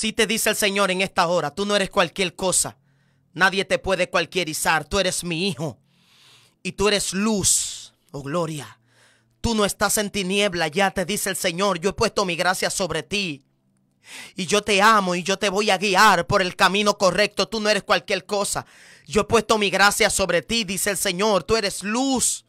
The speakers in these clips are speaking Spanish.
Si te dice el Señor en esta hora, tú no eres cualquier cosa. Nadie te puede cualquierizar. Tú eres mi hijo. Y tú eres luz. Oh, gloria. Tú no estás en tiniebla. Ya te dice el Señor. Yo he puesto mi gracia sobre ti. Y yo te amo y yo te voy a guiar por el camino correcto. Tú no eres cualquier cosa. Yo he puesto mi gracia sobre ti, dice el Señor. Tú eres luz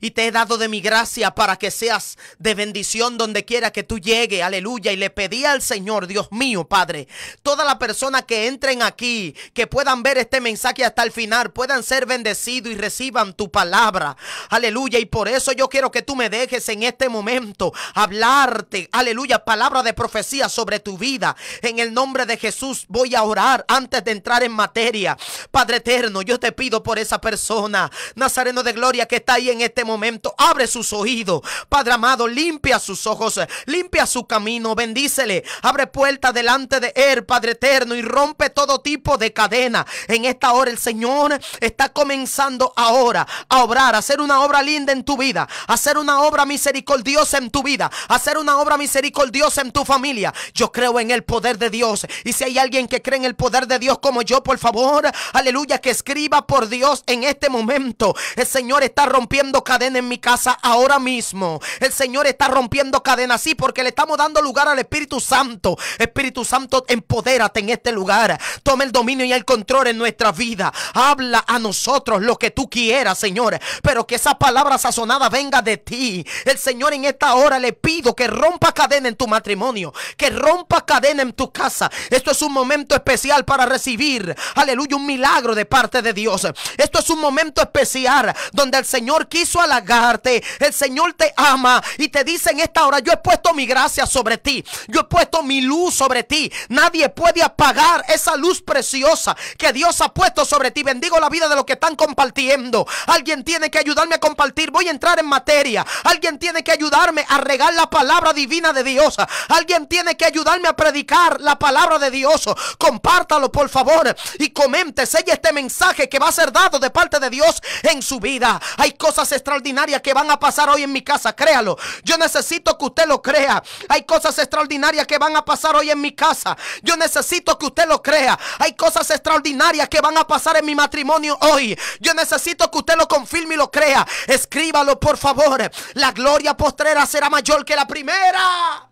y te he dado de mi gracia para que seas de bendición donde quiera que tú llegue. Aleluya. Y le pedí al Señor, Dios mío, Padre, toda la persona que entren aquí, que puedan ver este mensaje hasta el final, puedan ser bendecidos y reciban tu palabra. Aleluya. Y por eso yo quiero que tú me dejes en este momento hablarte. Aleluya. Palabra de profecía sobre tu vida. En el nombre de Jesús voy a orar antes de entrar en materia. Padre eterno, yo te pido por esa persona, Nazareno de Gloria, que está ahí en este momento abre sus oídos. Padre amado, limpia sus ojos, limpia su camino, bendícele, abre puerta delante de él, Padre eterno, y rompe todo tipo de cadena. En esta hora el Señor está comenzando ahora a obrar, a hacer una obra linda en tu vida, a hacer una obra misericordiosa en tu vida, a hacer una obra misericordiosa en tu familia. Yo creo en el poder de Dios. Y si hay alguien que cree en el poder de Dios como yo, por favor, aleluya, que escriba por Dios en este momento. El Señor está rompiendo rompiendo cadena en mi casa ahora mismo. El Señor está rompiendo cadena, sí, porque le estamos dando lugar al Espíritu Santo. Espíritu Santo, empodérate en este lugar. Toma el dominio y el control en nuestra vida. Habla a nosotros lo que tú quieras, Señor. Pero que esa palabra sazonada venga de ti. El Señor en esta hora le pido que rompa cadena en tu matrimonio. Que rompa cadena en tu casa. Esto es un momento especial para recibir. Aleluya, un milagro de parte de Dios. Esto es un momento especial donde el Señor quiere quiso halagarte. El Señor te ama y te dice en esta hora, yo he puesto mi gracia sobre ti. Yo he puesto mi luz sobre ti. Nadie puede apagar esa luz preciosa que Dios ha puesto sobre ti. Bendigo la vida de los que están compartiendo. Alguien tiene que ayudarme a compartir. Voy a entrar en materia. Alguien tiene que ayudarme a regar la palabra divina de Dios. Alguien tiene que ayudarme a predicar la palabra de Dios. Compártalo, por favor. Y comente, este mensaje que va a ser dado de parte de Dios en su vida. Hay cosas extraordinarias que van a pasar hoy en mi casa, créalo. Yo necesito que usted lo crea. Hay cosas extraordinarias que van a pasar hoy en mi casa. Yo necesito que usted lo crea. Hay cosas extraordinarias que van a pasar en mi matrimonio hoy. Yo necesito que usted lo confirme y lo crea. Escríbalo, por favor. La gloria postrera será mayor que la primera.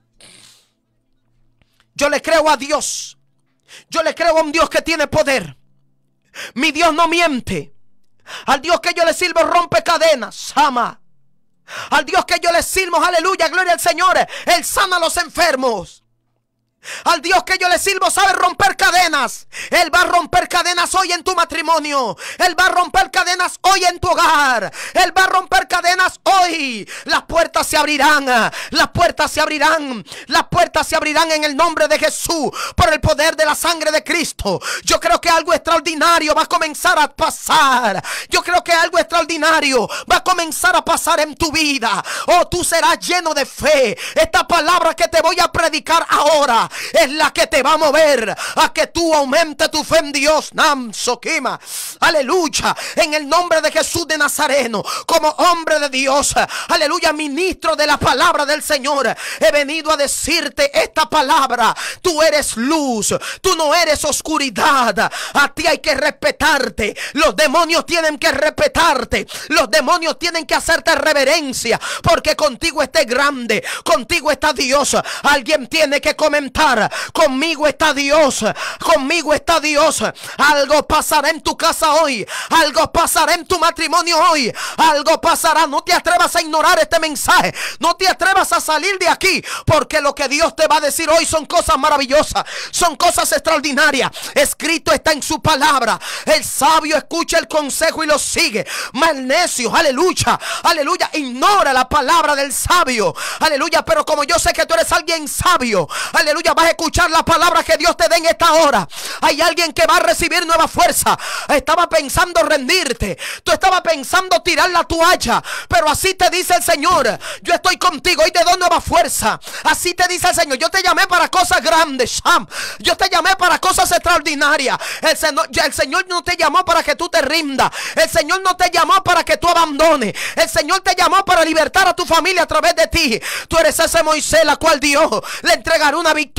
Yo le creo a Dios. Yo le creo a un Dios que tiene poder. Mi Dios no miente. Al Dios que yo le sirvo rompe cadenas. sama. Al Dios que yo le sirvo, aleluya, gloria al Señor. Él sana a los enfermos. Al Dios que yo le sirvo sabe romper cadenas. Él va a romper cadenas hoy en tu matrimonio. Él va a romper cadenas hoy en tu hogar. Él va a romper cadenas hoy. Las puertas se abrirán. Las puertas se abrirán. Las puertas se abrirán en el nombre de Jesús. Por el poder de la sangre de Cristo. Yo creo que algo extraordinario va a comenzar a pasar. Yo creo que algo extraordinario va a comenzar a pasar en tu vida. Oh, tú serás lleno de fe. Esta palabra que te voy a predicar ahora es la que te va a mover a que tú aumente tu fe en Dios. Nam Aleluya. En el nombre de Jesús de Nazareno, como hombre de Dios. Aleluya, ministro de la palabra del Señor. He venido a decirte esta palabra. Tú eres luz. Tú no eres oscuridad. A ti hay que respetarte. Los demonios tienen que respetarte. Los demonios tienen que hacerte reverencia. Porque contigo esté grande. Contigo está Dios. Alguien tiene que comentar Conmigo está Dios. Conmigo está Dios. Algo pasará en tu casa hoy. Algo pasará en tu matrimonio hoy. Algo pasará. No te atrevas a ignorar este mensaje. No te atrevas a salir de aquí. Porque lo que Dios te va a decir hoy son cosas maravillosas. Son cosas extraordinarias. Escrito está en su palabra. El sabio escucha el consejo y lo sigue. Mal necio, aleluya, aleluya, ignora la palabra del sabio. Aleluya, pero como yo sé que tú eres alguien sabio. Aleluya vas a escuchar las palabras que Dios te dé en esta hora. Hay alguien que va a recibir nueva fuerza. Estaba pensando rendirte, tú estabas pensando tirar la toalla, pero así te dice el Señor, yo estoy contigo y te doy nueva fuerza. Así te dice el Señor, yo te llamé para cosas grandes, Yo te llamé para cosas extraordinarias. El, Señor el Señor no te llamó para que tú te rindas. El Señor no te llamó para que tú abandones. El Señor te llamó para libertar a tu familia a través de ti. Tú eres ese Moisés, la cual Dios le entregará una victoria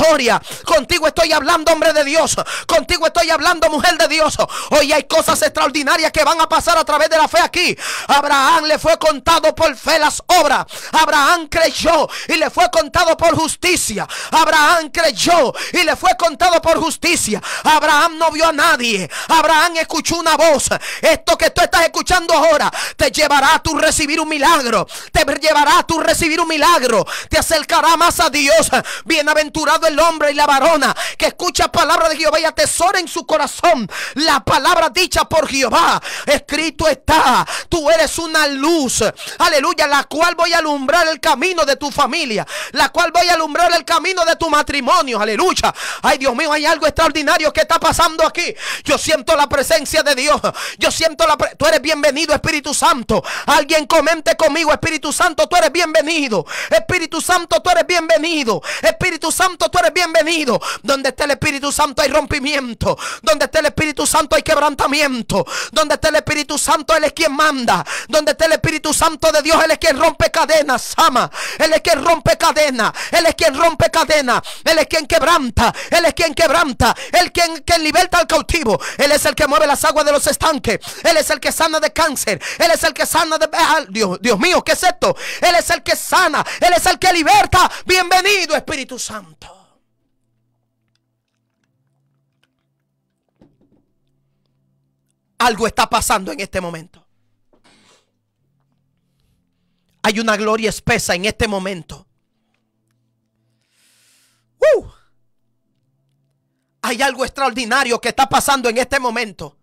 Contigo estoy hablando, hombre de Dios. Contigo estoy hablando, mujer de Dios. Hoy hay cosas extraordinarias que van a pasar a través de la fe aquí. Abraham le fue contado por fe las obras. Abraham creyó y le fue contado por justicia. Abraham creyó y le fue contado por justicia. Abraham no vio a nadie. Abraham escuchó una voz. Esto que tú estás escuchando ahora te llevará a tu recibir un milagro. Te llevará a tu recibir un milagro. Te acercará más a Dios. Bienaventurado el hombre y la varona que escucha palabra de Jehová y atesora en su corazón la palabra dicha por Jehová. Escrito está, tú eres una luz, aleluya, la cual voy a alumbrar el camino de tu familia, la cual voy a alumbrar el camino de tu matrimonio, aleluya. Ay Dios mío, hay algo extraordinario que está pasando aquí. Yo siento la presencia de Dios. Yo siento la... Tú eres bienvenido, Espíritu Santo. Alguien comente conmigo, Espíritu Santo, tú eres bienvenido. Espíritu Santo, tú eres bienvenido. Espíritu Santo, tú tú eres bienvenido. Donde está el Espíritu Santo hay rompimiento. Donde está el Espíritu Santo hay quebrantamiento. Donde está el Espíritu Santo, Él es quien manda. Donde está el Espíritu Santo de Dios, Él es quien rompe cadenas. Ama. Él es quien rompe cadenas. Él es quien rompe cadenas. Él es quien quebranta. Él es quien quebranta. Él es quien, liberta al cautivo. Él es el que mueve las aguas de los estanques. Él es el que sana de cáncer. Él es el que sana de... Dios, Dios mío, ¿qué es esto? Él es el que sana. Él es el que liberta. Bienvenido Espíritu Santo. Algo está pasando en este momento. Hay una gloria espesa en este momento. Uh. Hay algo extraordinario que está pasando en este momento.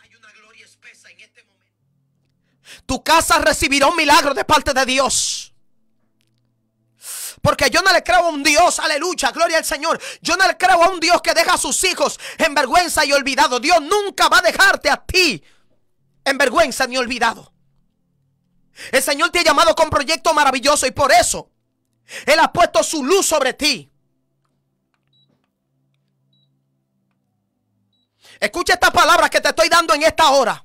Hay una gloria espesa en este momento. Tu casa recibirá un milagro de parte de Dios. Porque yo no le creo a un Dios, aleluya, gloria al Señor. Yo no le creo a un Dios que deja a sus hijos en vergüenza y olvidado. Dios nunca va a dejarte a ti en vergüenza ni olvidado. El Señor te ha llamado con proyecto maravilloso y por eso Él ha puesto su luz sobre ti. Escucha estas palabras que te estoy dando en esta hora.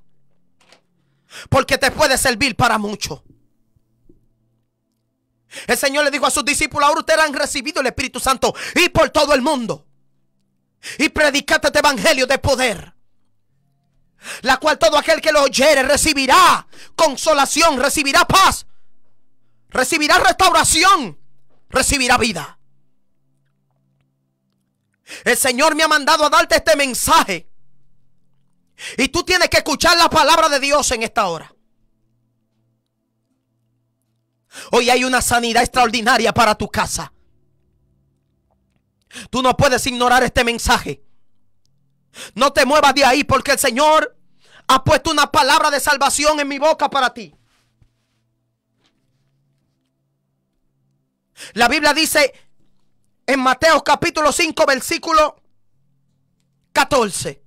Porque te puede servir para mucho. El Señor le dijo a sus discípulos, ahora ustedes han recibido el Espíritu Santo y por todo el mundo. Y predicate este evangelio de poder. La cual todo aquel que lo oyere recibirá consolación, recibirá paz, recibirá restauración, recibirá vida. El Señor me ha mandado a darte este mensaje. Y tú tienes que escuchar la palabra de Dios en esta hora. Hoy hay una sanidad extraordinaria para tu casa. Tú no puedes ignorar este mensaje. No te muevas de ahí porque el Señor ha puesto una palabra de salvación en mi boca para ti. La Biblia dice en Mateo capítulo 5 versículo 14.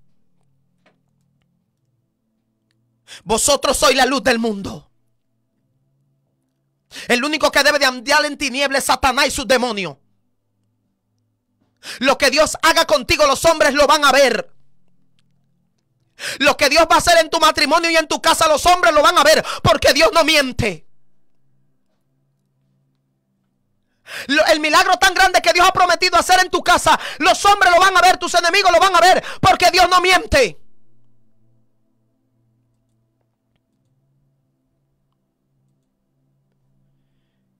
Vosotros sois la luz del mundo. El único que debe de andar en tinieblas es Satanás y sus demonios. Lo que Dios haga contigo, los hombres lo van a ver. Lo que Dios va a hacer en tu matrimonio y en tu casa, los hombres lo van a ver, porque Dios no miente. El milagro tan grande que Dios ha prometido hacer en tu casa, los hombres lo van a ver, tus enemigos lo van a ver, porque Dios no miente.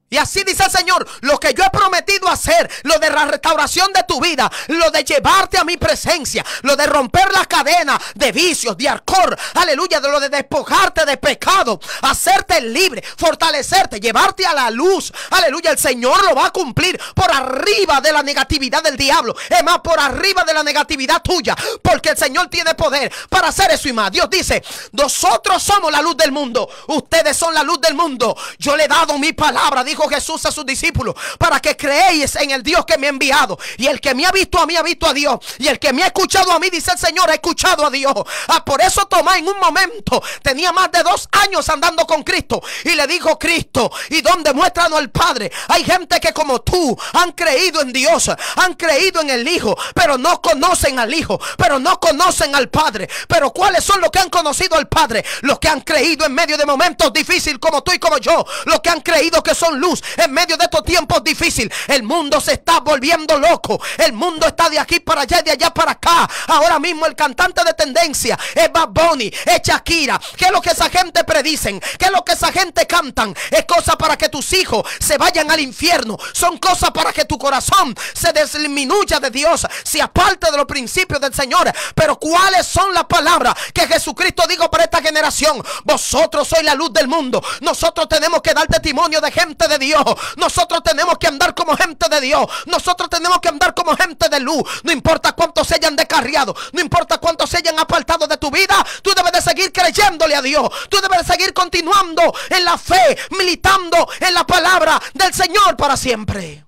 Y así dice el Señor, lo que yo he prometido hacer, lo de la restauración de tu vida, lo de llevarte a mi presencia, lo de romper las cadenas de vicios, de arcor, aleluya, de lo de despojarte de pecado, hacerte libre, fortalecerte, llevarte a la luz, aleluya, el Señor lo va a cumplir por arriba de la negatividad del diablo, es más, por arriba de la negatividad tuya, porque el Señor tiene poder para hacer eso y más. Dios dice, nosotros somos la luz del mundo, ustedes son la luz del mundo, yo le he dado mi palabra, dijo Jesús a sus discípulos, para que creéis en el Dios que me ha enviado. Y el que me ha visto a mí ha visto a Dios. Y el que me ha escuchado a mí, dice el Señor, ha escuchado a Dios. Ah, por eso Tomás en un momento tenía más de dos años andando con Cristo. Y le dijo, Cristo, ¿y dónde muestran al Padre? Hay gente que como tú han creído en Dios, han creído en el Hijo, pero no conocen al Hijo, pero no conocen al Padre. Pero ¿cuáles son los que han conocido al Padre? Los que han creído en medio de momentos difíciles como tú y como yo. Los que han creído que son luz en medio de estos tiempos difíciles. El mundo se está volviendo loco. El mundo está de aquí para allá de allá para acá. Ahora mismo el cantante de tendencia es Bad Bunny, es Shakira. ¿Qué es lo que esa gente predicen? ¿Qué es lo que esa gente cantan? Es cosa para que tus hijos se vayan al infierno. Son cosas para que tu corazón se disminuya de Dios. Se aparte de los principios del Señor. Pero ¿cuáles son las palabras que Jesucristo dijo para esta generación? Vosotros sois la luz del mundo. Nosotros tenemos que dar testimonio de gente de Dios. Nosotros tenemos que andar como gente de Dios. Nosotros tenemos que andar como gente de luz. No importa cuántos se hayan descarriado. No importa cuántos se hayan apartado de tu vida. Tú debes de seguir creyéndole a Dios. Tú debes de seguir continuando en la fe, militando en la palabra del Señor para siempre.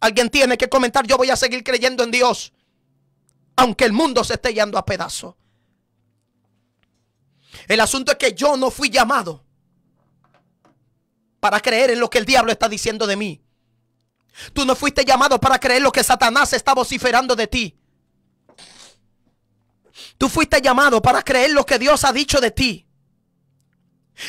Alguien tiene que comentar, yo voy a seguir creyendo en Dios. Aunque el mundo se esté yendo a pedazos. El asunto es que yo no fui llamado para creer en lo que el diablo está diciendo de mí. Tú no fuiste llamado para creer lo que Satanás está vociferando de ti. Tú fuiste llamado para creer lo que Dios ha dicho de ti.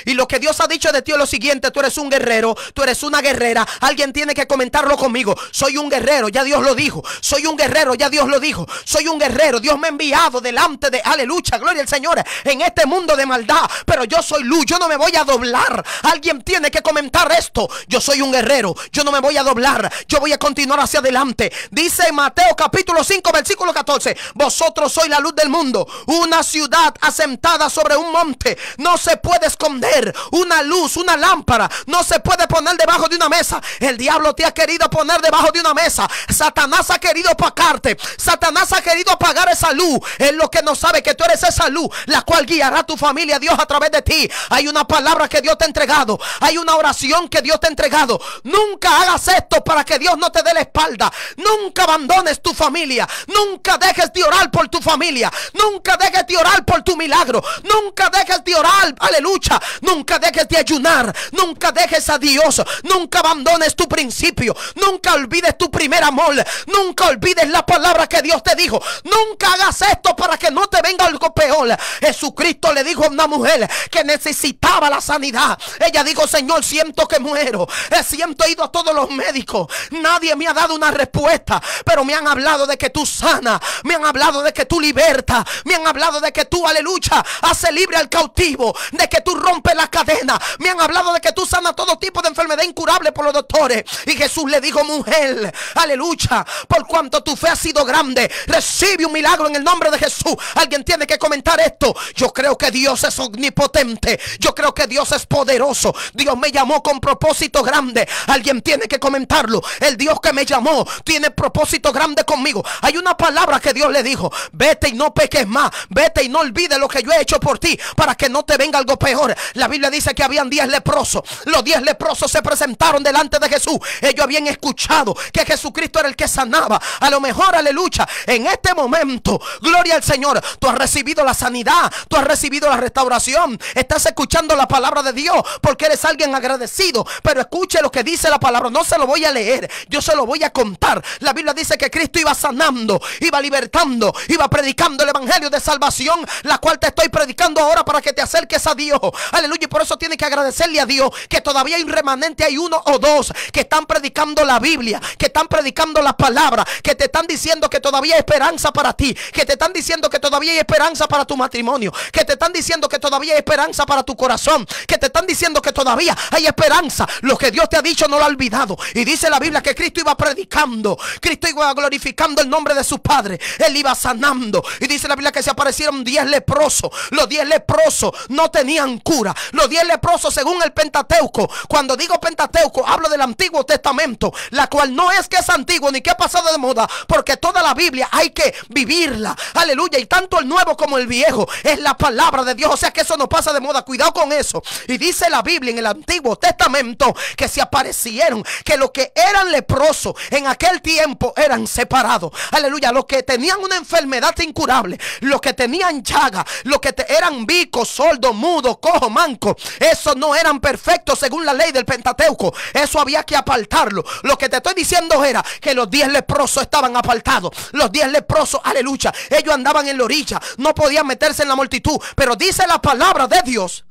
Y lo que Dios ha dicho de ti es lo siguiente, tú eres un guerrero, tú eres una guerrera, alguien tiene que comentarlo conmigo, soy un guerrero, ya Dios lo dijo, soy un guerrero, ya Dios lo dijo, soy un guerrero, Dios me ha enviado delante de aleluya, gloria al Señor, en este mundo de maldad, pero yo soy luz, yo no me voy a doblar, alguien tiene que comentar esto, yo soy un guerrero, yo no me voy a doblar, yo voy a continuar hacia adelante, dice Mateo capítulo 5 versículo 14, vosotros sois la luz del mundo, una ciudad asentada sobre un monte, no se puede esconder, una luz, una lámpara, no se puede poner debajo de una mesa. El diablo te ha querido poner debajo de una mesa. Satanás ha querido opacarte. Satanás ha querido apagar esa luz. Es lo que no sabe que tú eres esa luz, la cual guiará tu familia, Dios, a través de ti. Hay una palabra que Dios te ha entregado. Hay una oración que Dios te ha entregado. Nunca hagas esto para que Dios no te dé la espalda. Nunca abandones tu familia. Nunca dejes de orar por tu familia. Nunca dejes de orar por tu milagro. Nunca dejes de orar, aleluya, Nunca dejes de ayunar. Nunca dejes a Dios. Nunca abandones tu principio. Nunca olvides tu primer amor. Nunca olvides la palabra que Dios te dijo. Nunca hagas esto para que no te venga algo peor. Jesucristo le dijo a una mujer que necesitaba la sanidad. Ella dijo, Señor, siento que muero. Siento he ido a todos los médicos. Nadie me ha dado una respuesta. Pero me han hablado de que tú sana, Me han hablado de que tú liberta, Me han hablado de que tú, aleluya, hace libre al cautivo. De que tú rompes rompe la cadena. Me han hablado de que tú sanas todo tipo de enfermedad incurable por los doctores. Y Jesús le dijo, mujer, aleluya, por cuanto tu fe ha sido grande, recibe un milagro en el nombre de Jesús. Alguien tiene que comentar esto. Yo creo que Dios es omnipotente. Yo creo que Dios es poderoso. Dios me llamó con propósito grande. Alguien tiene que comentarlo. El Dios que me llamó tiene propósito grande conmigo. Hay una palabra que Dios le dijo. Vete y no peques más. Vete y no olvides lo que yo he hecho por ti para que no te venga algo peor. La Biblia dice que habían diez leprosos. Los diez leprosos se presentaron delante de Jesús. Ellos habían escuchado que Jesucristo era el que sanaba. A lo mejor, aleluya, en este momento, gloria al Señor, tú has recibido la sanidad, tú has recibido la restauración. Estás escuchando la palabra de Dios porque eres alguien agradecido. Pero escuche lo que dice la palabra. No se lo voy a leer, yo se lo voy a contar. La Biblia dice que Cristo iba sanando, iba libertando, iba predicando el evangelio de salvación, la cual te estoy predicando ahora para que te acerques a Dios, Aleluya. Y por eso tiene que agradecerle a Dios que todavía hay un remanente, hay uno o dos que están predicando la Biblia, que están predicando las palabras, que te están diciendo que todavía hay esperanza para ti, que te están diciendo que todavía hay esperanza para tu matrimonio, que te están diciendo que todavía hay esperanza para tu corazón, que te están diciendo que todavía hay esperanza. Lo que Dios te ha dicho no lo ha olvidado. Y dice la Biblia que Cristo iba predicando, Cristo iba glorificando el nombre de su Padre, Él iba sanando. Y dice la Biblia que se aparecieron diez leprosos, los diez leprosos no tenían cura. Los diez leprosos según el Pentateuco. Cuando digo Pentateuco, hablo del Antiguo Testamento, la cual no es que es antiguo ni que ha pasado de moda, porque toda la Biblia hay que vivirla. Aleluya. Y tanto el nuevo como el viejo es la palabra de Dios. O sea que eso no pasa de moda. Cuidado con eso. Y dice la Biblia en el Antiguo Testamento que se aparecieron, que los que eran leprosos en aquel tiempo eran separados. Aleluya. Los que tenían una enfermedad incurable, los que tenían llaga, los que eran bicos, sordos, mudos, cojos, manco eso no eran perfectos según la ley del Pentateuco, eso había que apartarlo. Lo que te estoy diciendo era que los diez leprosos estaban apartados, los diez leprosos, aleluya, ellos andaban en la orilla, no podían meterse en la multitud, pero dice la palabra de Dios.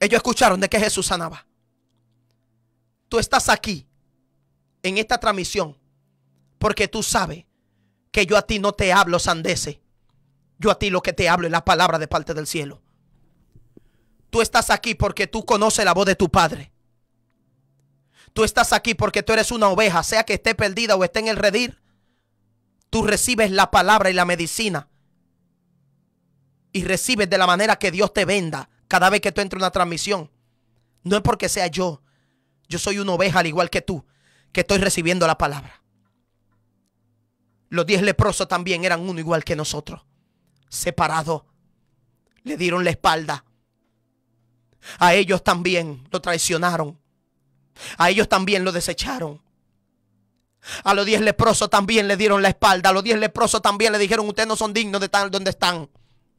Ellos escucharon de que Jesús sanaba. Tú estás aquí en esta transmisión porque tú sabes que yo a ti no te hablo sandece yo a ti lo que te hablo es la palabra de parte del cielo. Tú estás aquí porque tú conoces la voz de tu Padre. Tú estás aquí porque tú eres una oveja, sea que esté perdida o esté en el redir. Tú recibes la palabra y la medicina. Y recibes de la manera que Dios te venda cada vez que tú entras en una transmisión. No es porque sea yo. Yo soy una oveja al igual que tú, que estoy recibiendo la palabra. Los diez leprosos también eran uno igual que nosotros separado. Le dieron la espalda. A ellos también lo traicionaron. A ellos también lo desecharon. A los diez leprosos también le dieron la espalda. A los diez leprosos también le dijeron, ustedes no son dignos de estar donde están.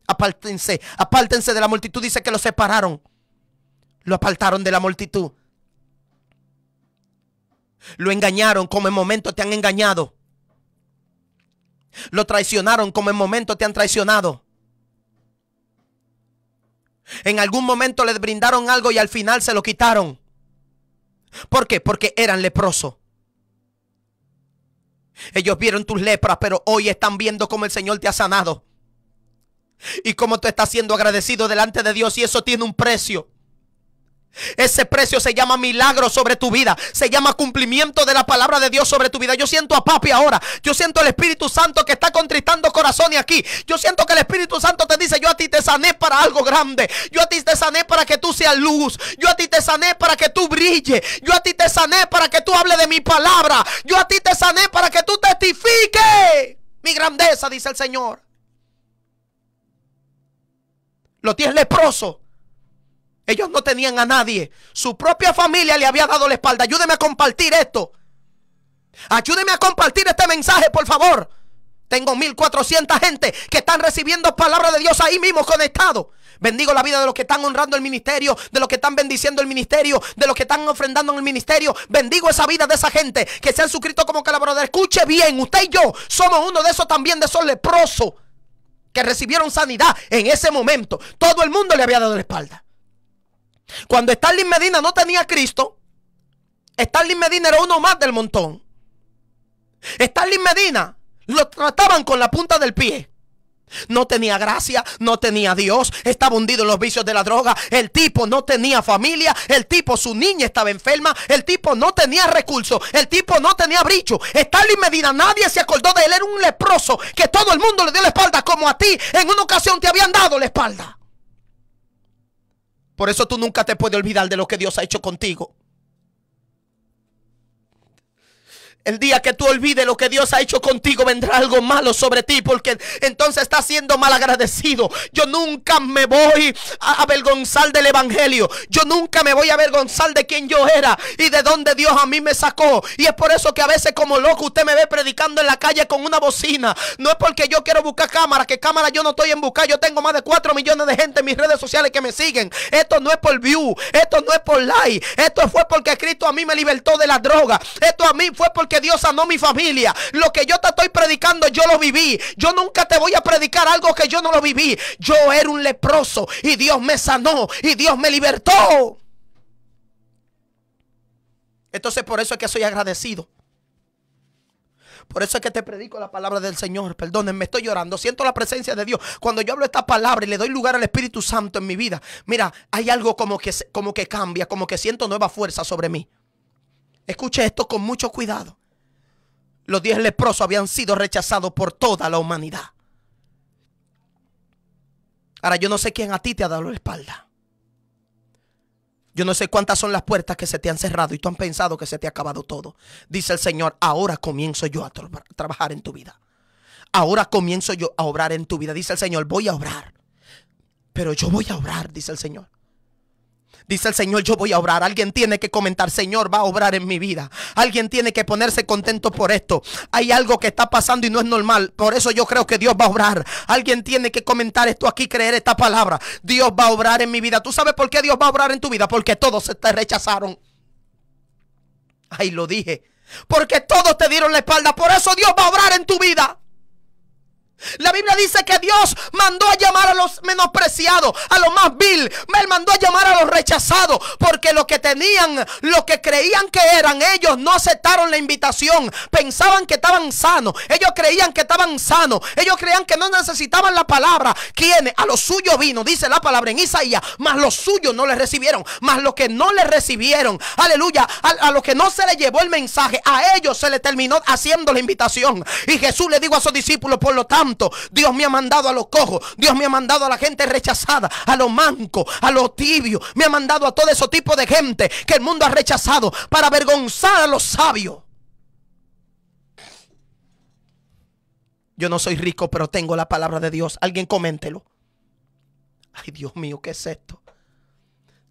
Apártense, apártense de la multitud. Dice que lo separaron. Lo apartaron de la multitud. Lo engañaron como en momentos te han engañado. Lo traicionaron como en momento te han traicionado. En algún momento les brindaron algo y al final se lo quitaron. ¿Por qué? Porque eran leprosos. Ellos vieron tus lepras, pero hoy están viendo cómo el Señor te ha sanado. Y cómo tú estás siendo agradecido delante de Dios y eso tiene un precio. Ese precio se llama milagro sobre tu vida. Se llama cumplimiento de la palabra de Dios sobre tu vida. Yo siento a papi ahora. Yo siento el Espíritu Santo que está contristando corazones aquí. Yo siento que el Espíritu Santo te dice, yo a ti te sané para algo grande. Yo a ti te sané para que tú seas luz. Yo a ti te sané para que tú brille. Yo a ti te sané para que tú hables de mi palabra. Yo a ti te sané para que tú testifiques mi grandeza, dice el Señor. Lo tienes leproso ellos no tenían a nadie. Su propia familia le había dado la espalda. Ayúdeme a compartir esto. Ayúdeme a compartir este mensaje, por favor. Tengo 1400 gente que están recibiendo palabra de Dios ahí mismo conectado. Bendigo la vida de los que están honrando el ministerio, de los que están bendiciendo el ministerio, de los que están ofrendando en el ministerio. Bendigo esa vida de esa gente que se han suscrito como colaborador. Escuche bien, usted y yo somos uno de esos también, de esos leprosos que recibieron sanidad en ese momento. Todo el mundo le había dado la espalda. Cuando Starling Medina no tenía a Cristo, Starling Medina era uno más del montón. Starling Medina lo trataban con la punta del pie. No tenía gracia, no tenía Dios, estaba hundido en los vicios de la droga. El tipo no tenía familia, el tipo, su niña estaba enferma, el tipo no tenía recursos, el tipo no tenía bricho. Stalin Medina, nadie se acordó de él, era un leproso que todo el mundo le dio la espalda, como a ti en una ocasión te habían dado la espalda. Por eso tú nunca te puedes olvidar de lo que Dios ha hecho contigo. El día que tú olvides lo que Dios ha hecho contigo, vendrá algo malo sobre ti, porque entonces estás siendo mal agradecido. Yo nunca me voy a avergonzar del Evangelio. Yo nunca me voy a avergonzar de quién yo era y de dónde Dios a mí me sacó. Y es por eso que a veces como loco usted me ve predicando en la calle con una bocina. No es porque yo quiero buscar cámara, que cámara yo no estoy en buscar. Yo tengo más de 4 millones de gente en mis redes sociales que me siguen. Esto no es por view, esto no es por like. Esto fue porque Cristo a mí me libertó de la droga. Esto a mí fue porque Dios sanó mi familia. Lo que yo te estoy predicando, yo lo viví. Yo nunca te voy a predicar algo que yo no lo viví. Yo era un leproso y Dios me sanó y Dios me libertó. Entonces por eso es que soy agradecido. Por eso es que te predico la palabra del Señor. Perdónenme, estoy llorando. Siento la presencia de Dios. Cuando yo hablo esta palabra y le doy lugar al Espíritu Santo en mi vida, mira, hay algo como que, como que cambia, como que siento nueva fuerza sobre mí. Escuche esto con mucho cuidado. Los diez leprosos habían sido rechazados por toda la humanidad. Ahora yo no sé quién a ti te ha dado la espalda. Yo no sé cuántas son las puertas que se te han cerrado y tú han pensado que se te ha acabado todo. Dice el Señor, ahora comienzo yo a trabajar en tu vida. Ahora comienzo yo a obrar en tu vida. Dice el Señor, voy a obrar. Pero yo voy a obrar, dice el Señor. Dice el Señor, yo voy a obrar. Alguien tiene que comentar, Señor, va a obrar en mi vida. Alguien tiene que ponerse contento por esto. Hay algo que está pasando y no es normal. Por eso yo creo que Dios va a obrar. Alguien tiene que comentar esto aquí, creer esta palabra. Dios va a obrar en mi vida. ¿Tú sabes por qué Dios va a obrar en tu vida? Porque todos se te rechazaron. Ahí lo dije. Porque todos te dieron la espalda. Por eso Dios va a obrar en tu vida. La Biblia dice que Dios mandó a llamar a los menospreciados, a los más vil. Él mandó a llamar a los rechazados, porque los que tenían, lo que creían que eran, ellos no aceptaron la invitación. Pensaban que estaban sanos. Ellos creían que estaban sanos. Ellos creían que no necesitaban la palabra. ¿Quiénes? A los suyos vino, dice la palabra en Isaías. Mas los suyos no les recibieron. Mas los que no les recibieron. Aleluya. A, a los que no se les llevó el mensaje, a ellos se les terminó haciendo la invitación. Y Jesús le dijo a sus discípulos, por lo tanto, Dios me ha mandado a los cojos. Dios me ha mandado a la gente rechazada, a los mancos, a los tibios. Me ha mandado a todo ese tipo de gente que el mundo ha rechazado para avergonzar a los sabios. Yo no soy rico, pero tengo la palabra de Dios. Alguien coméntelo. Ay, Dios mío, ¿qué es esto?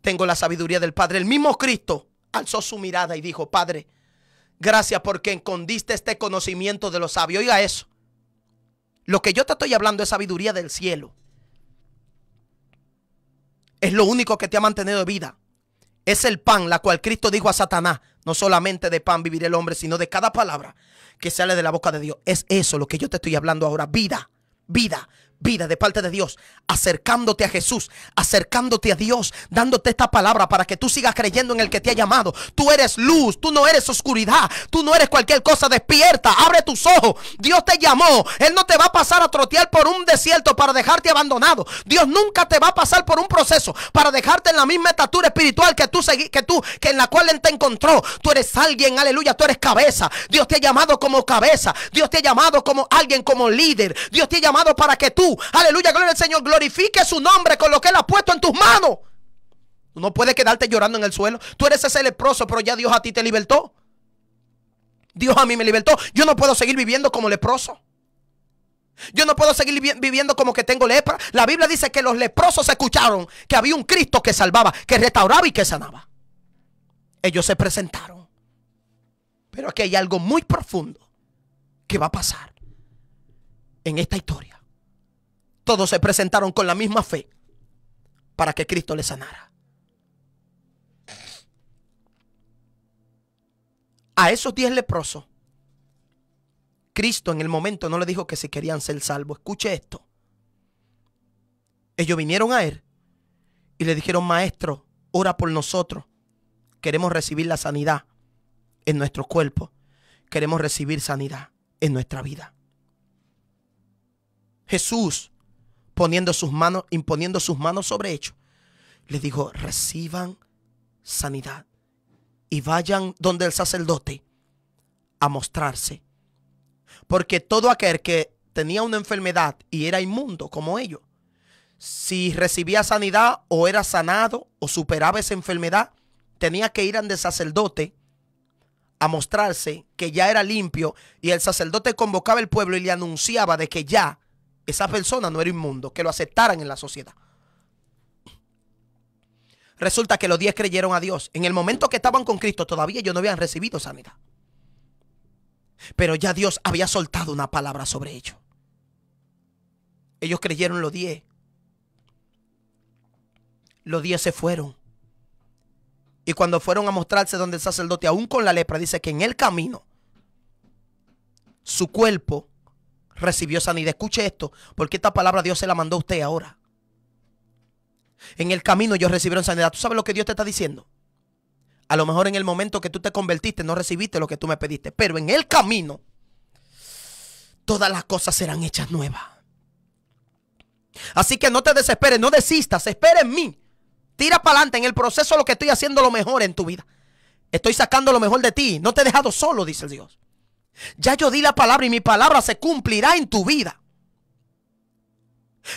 Tengo la sabiduría del Padre. El mismo Cristo alzó su mirada y dijo, Padre, gracias porque escondiste este conocimiento de los sabios. Oiga eso. Lo que yo te estoy hablando es sabiduría del cielo. Es lo único que te ha mantenido de vida. Es el pan, la cual Cristo dijo a Satanás, no solamente de pan vivirá el hombre, sino de cada palabra que sale de la boca de Dios. Es eso lo que yo te estoy hablando ahora. Vida, vida, vida de parte de Dios, acercándote a Jesús, acercándote a Dios, dándote esta palabra para que tú sigas creyendo en el que te ha llamado. Tú eres luz, tú no eres oscuridad, tú no eres cualquier cosa, despierta, abre tus ojos. Dios te llamó, Él no te va a pasar a trotear por un desierto para dejarte abandonado. Dios nunca te va a pasar por un proceso para dejarte en la misma estatura espiritual que tú, que tú, que en la cual Él te encontró. Tú eres alguien, aleluya, tú eres cabeza. Dios te ha llamado como cabeza, Dios te ha llamado como alguien, como líder. Dios te ha llamado para que tú aleluya, gloria al Señor, glorifique su nombre con lo que Él ha puesto en tus manos. Tú no puedes quedarte llorando en el suelo. Tú eres ese leproso, pero ya Dios a ti te libertó. Dios a mí me libertó. Yo no puedo seguir viviendo como leproso. Yo no puedo seguir viviendo como que tengo lepra. La Biblia dice que los leprosos escucharon que había un Cristo que salvaba, que restauraba y que sanaba. Ellos se presentaron. Pero aquí hay algo muy profundo que va a pasar en esta historia. Todos se presentaron con la misma fe para que Cristo les sanara. A esos diez leprosos, Cristo en el momento no le dijo que si querían ser salvos. Escuche esto. Ellos vinieron a él y le dijeron, maestro, ora por nosotros. Queremos recibir la sanidad en nuestro cuerpo. Queremos recibir sanidad en nuestra vida. Jesús poniendo sus manos, imponiendo sus manos sobre ellos, Le dijo, reciban sanidad y vayan donde el sacerdote a mostrarse. Porque todo aquel que tenía una enfermedad y era inmundo como ellos, si recibía sanidad o era sanado o superaba esa enfermedad, tenía que ir al el sacerdote a mostrarse que ya era limpio y el sacerdote convocaba al pueblo y le anunciaba de que ya esa persona no era inmundo, que lo aceptaran en la sociedad. Resulta que los diez creyeron a Dios. En el momento que estaban con Cristo, todavía ellos no habían recibido sanidad. Pero ya Dios había soltado una palabra sobre ellos. Ellos creyeron los diez. Los diez se fueron. Y cuando fueron a mostrarse donde el sacerdote, aún con la lepra, dice que en el camino, su cuerpo recibió sanidad. Escuche esto, porque esta palabra Dios se la mandó a usted ahora. En el camino yo recibieron sanidad. ¿Tú sabes lo que Dios te está diciendo? A lo mejor en el momento que tú te convertiste no recibiste lo que tú me pediste, pero en el camino todas las cosas serán hechas nuevas. Así que no te desesperes, no desistas, espera en mí. Tira para adelante en el proceso lo que estoy haciendo lo mejor en tu vida. Estoy sacando lo mejor de ti, no te he dejado solo, dice el Dios. Ya yo di la palabra y mi palabra se cumplirá en tu vida.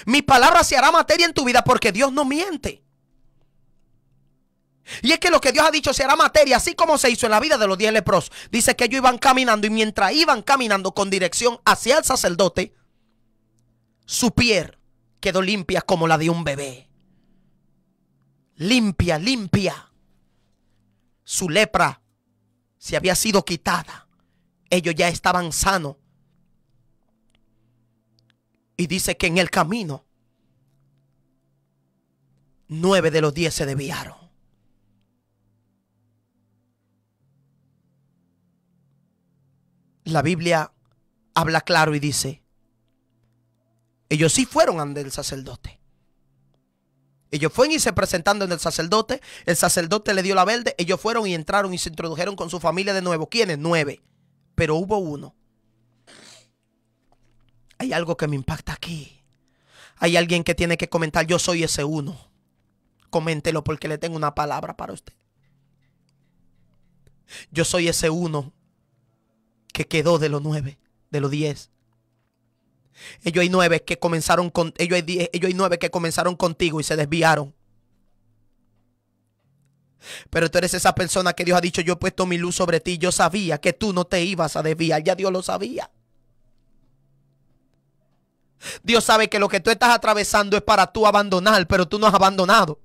Mi palabra se hará materia en tu vida porque Dios no miente. Y es que lo que Dios ha dicho se hará materia, así como se hizo en la vida de los diez lepros Dice que ellos iban caminando y mientras iban caminando con dirección hacia el sacerdote, su piel quedó limpia como la de un bebé. Limpia, limpia. Su lepra se había sido quitada ellos ya estaban sanos. Y dice que en el camino, nueve de los diez se desviaron. La Biblia habla claro y dice, ellos sí fueron ante el sacerdote. Ellos fueron y se presentaron en el sacerdote. El sacerdote le dio la verde. Ellos fueron y entraron y se introdujeron con su familia de nuevo. ¿Quiénes? Nueve pero hubo uno. Hay algo que me impacta aquí. Hay alguien que tiene que comentar, yo soy ese uno. Coméntelo porque le tengo una palabra para usted. Yo soy ese uno que quedó de los nueve, de los diez. Ellos hay nueve que comenzaron con, ellos ellos hay nueve que comenzaron contigo y se desviaron. Pero tú eres esa persona que Dios ha dicho, yo he puesto mi luz sobre ti, yo sabía que tú no te ibas a desviar, ya Dios lo sabía. Dios sabe que lo que tú estás atravesando es para tú abandonar, pero tú no has abandonado.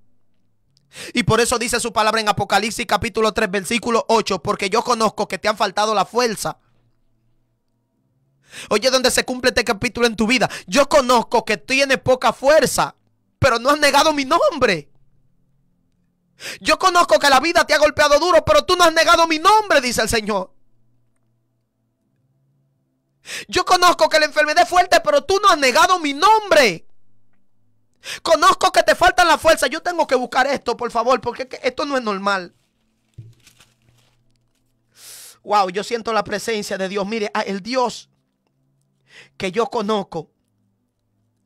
Y por eso dice su palabra en Apocalipsis capítulo 3 versículo 8, porque yo conozco que te han faltado la fuerza. Oye, donde se cumple este capítulo en tu vida. Yo conozco que tienes poca fuerza, pero no has negado mi nombre. Yo conozco que la vida te ha golpeado duro, pero tú no has negado mi nombre, dice el Señor. Yo conozco que la enfermedad es fuerte, pero tú no has negado mi nombre. Conozco que te faltan la fuerza, Yo tengo que buscar esto, por favor, porque esto no es normal. Wow, yo siento la presencia de Dios. Mire, el Dios que yo conozco,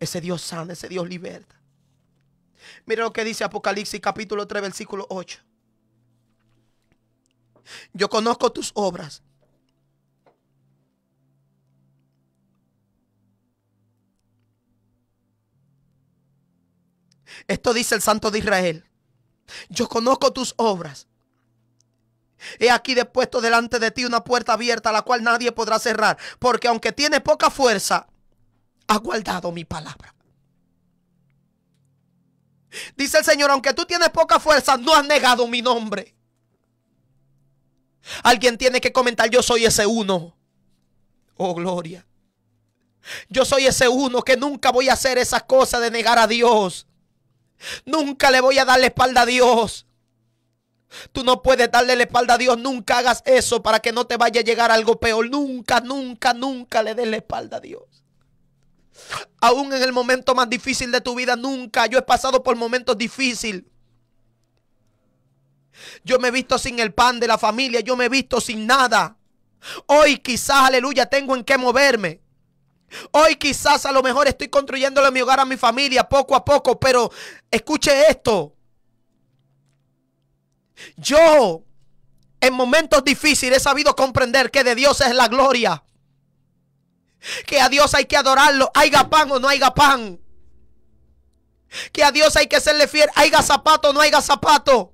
ese Dios sana, ese Dios liberta. Mira lo que dice Apocalipsis capítulo 3, versículo 8. Yo conozco tus obras. Esto dice el Santo de Israel. Yo conozco tus obras. He aquí depuesto delante de ti una puerta abierta, la cual nadie podrá cerrar, porque aunque tiene poca fuerza, ha guardado mi palabra. Dice el Señor, aunque tú tienes poca fuerza, no has negado mi nombre. Alguien tiene que comentar, yo soy ese uno. Oh, gloria. Yo soy ese uno que nunca voy a hacer esas cosas de negar a Dios. Nunca le voy a dar la espalda a Dios. Tú no puedes darle la espalda a Dios. Nunca hagas eso para que no te vaya a llegar algo peor. Nunca, nunca, nunca le des la espalda a Dios. Aún en el momento más difícil de tu vida, nunca. Yo he pasado por momentos difíciles. Yo me he visto sin el pan de la familia. Yo me he visto sin nada. Hoy quizás, aleluya, tengo en qué moverme. Hoy quizás a lo mejor estoy construyéndole mi hogar a mi familia poco a poco, pero escuche esto. Yo en momentos difíciles he sabido comprender que de Dios es la gloria. Que a Dios hay que adorarlo, haya pan o no haya pan. Que a Dios hay que serle fiel, haya zapato o no haya zapato.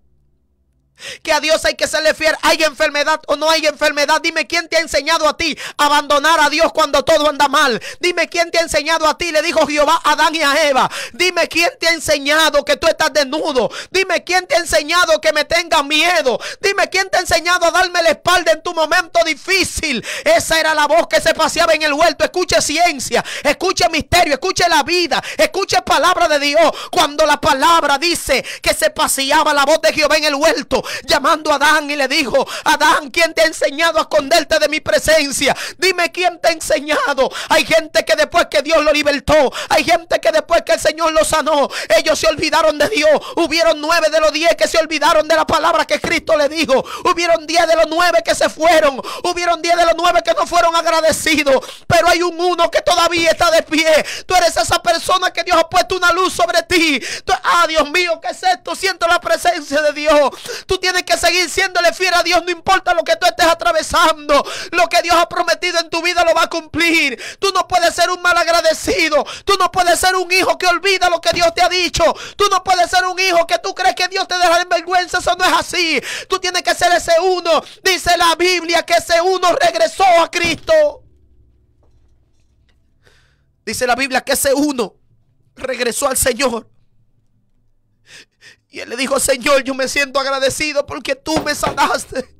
Que a Dios hay que serle fiel. Hay enfermedad o no hay enfermedad. Dime quién te ha enseñado a ti abandonar a Dios cuando todo anda mal. Dime quién te ha enseñado a ti, le dijo Jehová a Adán y a Eva. Dime quién te ha enseñado que tú estás desnudo. Dime quién te ha enseñado que me tenga miedo. Dime quién te ha enseñado a darme la espalda en tu momento difícil. Esa era la voz que se paseaba en el huerto. Escuche ciencia, escuche misterio, escuche la vida, escuche palabra de Dios. Cuando la palabra dice que se paseaba la voz de Jehová en el huerto llamando a Adán y le dijo, Adán, ¿quién te ha enseñado a esconderte de mi presencia? Dime quién te ha enseñado. Hay gente que después que Dios lo libertó, hay gente que después que el Señor lo sanó, ellos se olvidaron de Dios. Hubieron nueve de los diez que se olvidaron de la palabra que Cristo le dijo. Hubieron diez de los nueve que se fueron. Hubieron diez de los nueve que no fueron agradecidos. Pero hay un uno que todavía está de pie. Tú eres esa persona que Dios ha puesto una luz sobre ti. ah, Dios mío, ¿qué es esto? Siento la presencia de Dios tú tienes que seguir siéndole fiel a Dios. No importa lo que tú estés atravesando. Lo que Dios ha prometido en tu vida lo va a cumplir. Tú no puedes ser un mal agradecido. Tú no puedes ser un hijo que olvida lo que Dios te ha dicho. Tú no puedes ser un hijo que tú crees que Dios te deja en vergüenza. Eso no es así. Tú tienes que ser ese uno. Dice la Biblia que ese uno regresó a Cristo. Dice la Biblia que ese uno regresó al Señor. Y él le dijo, Señor, yo me siento agradecido porque tú me sanaste.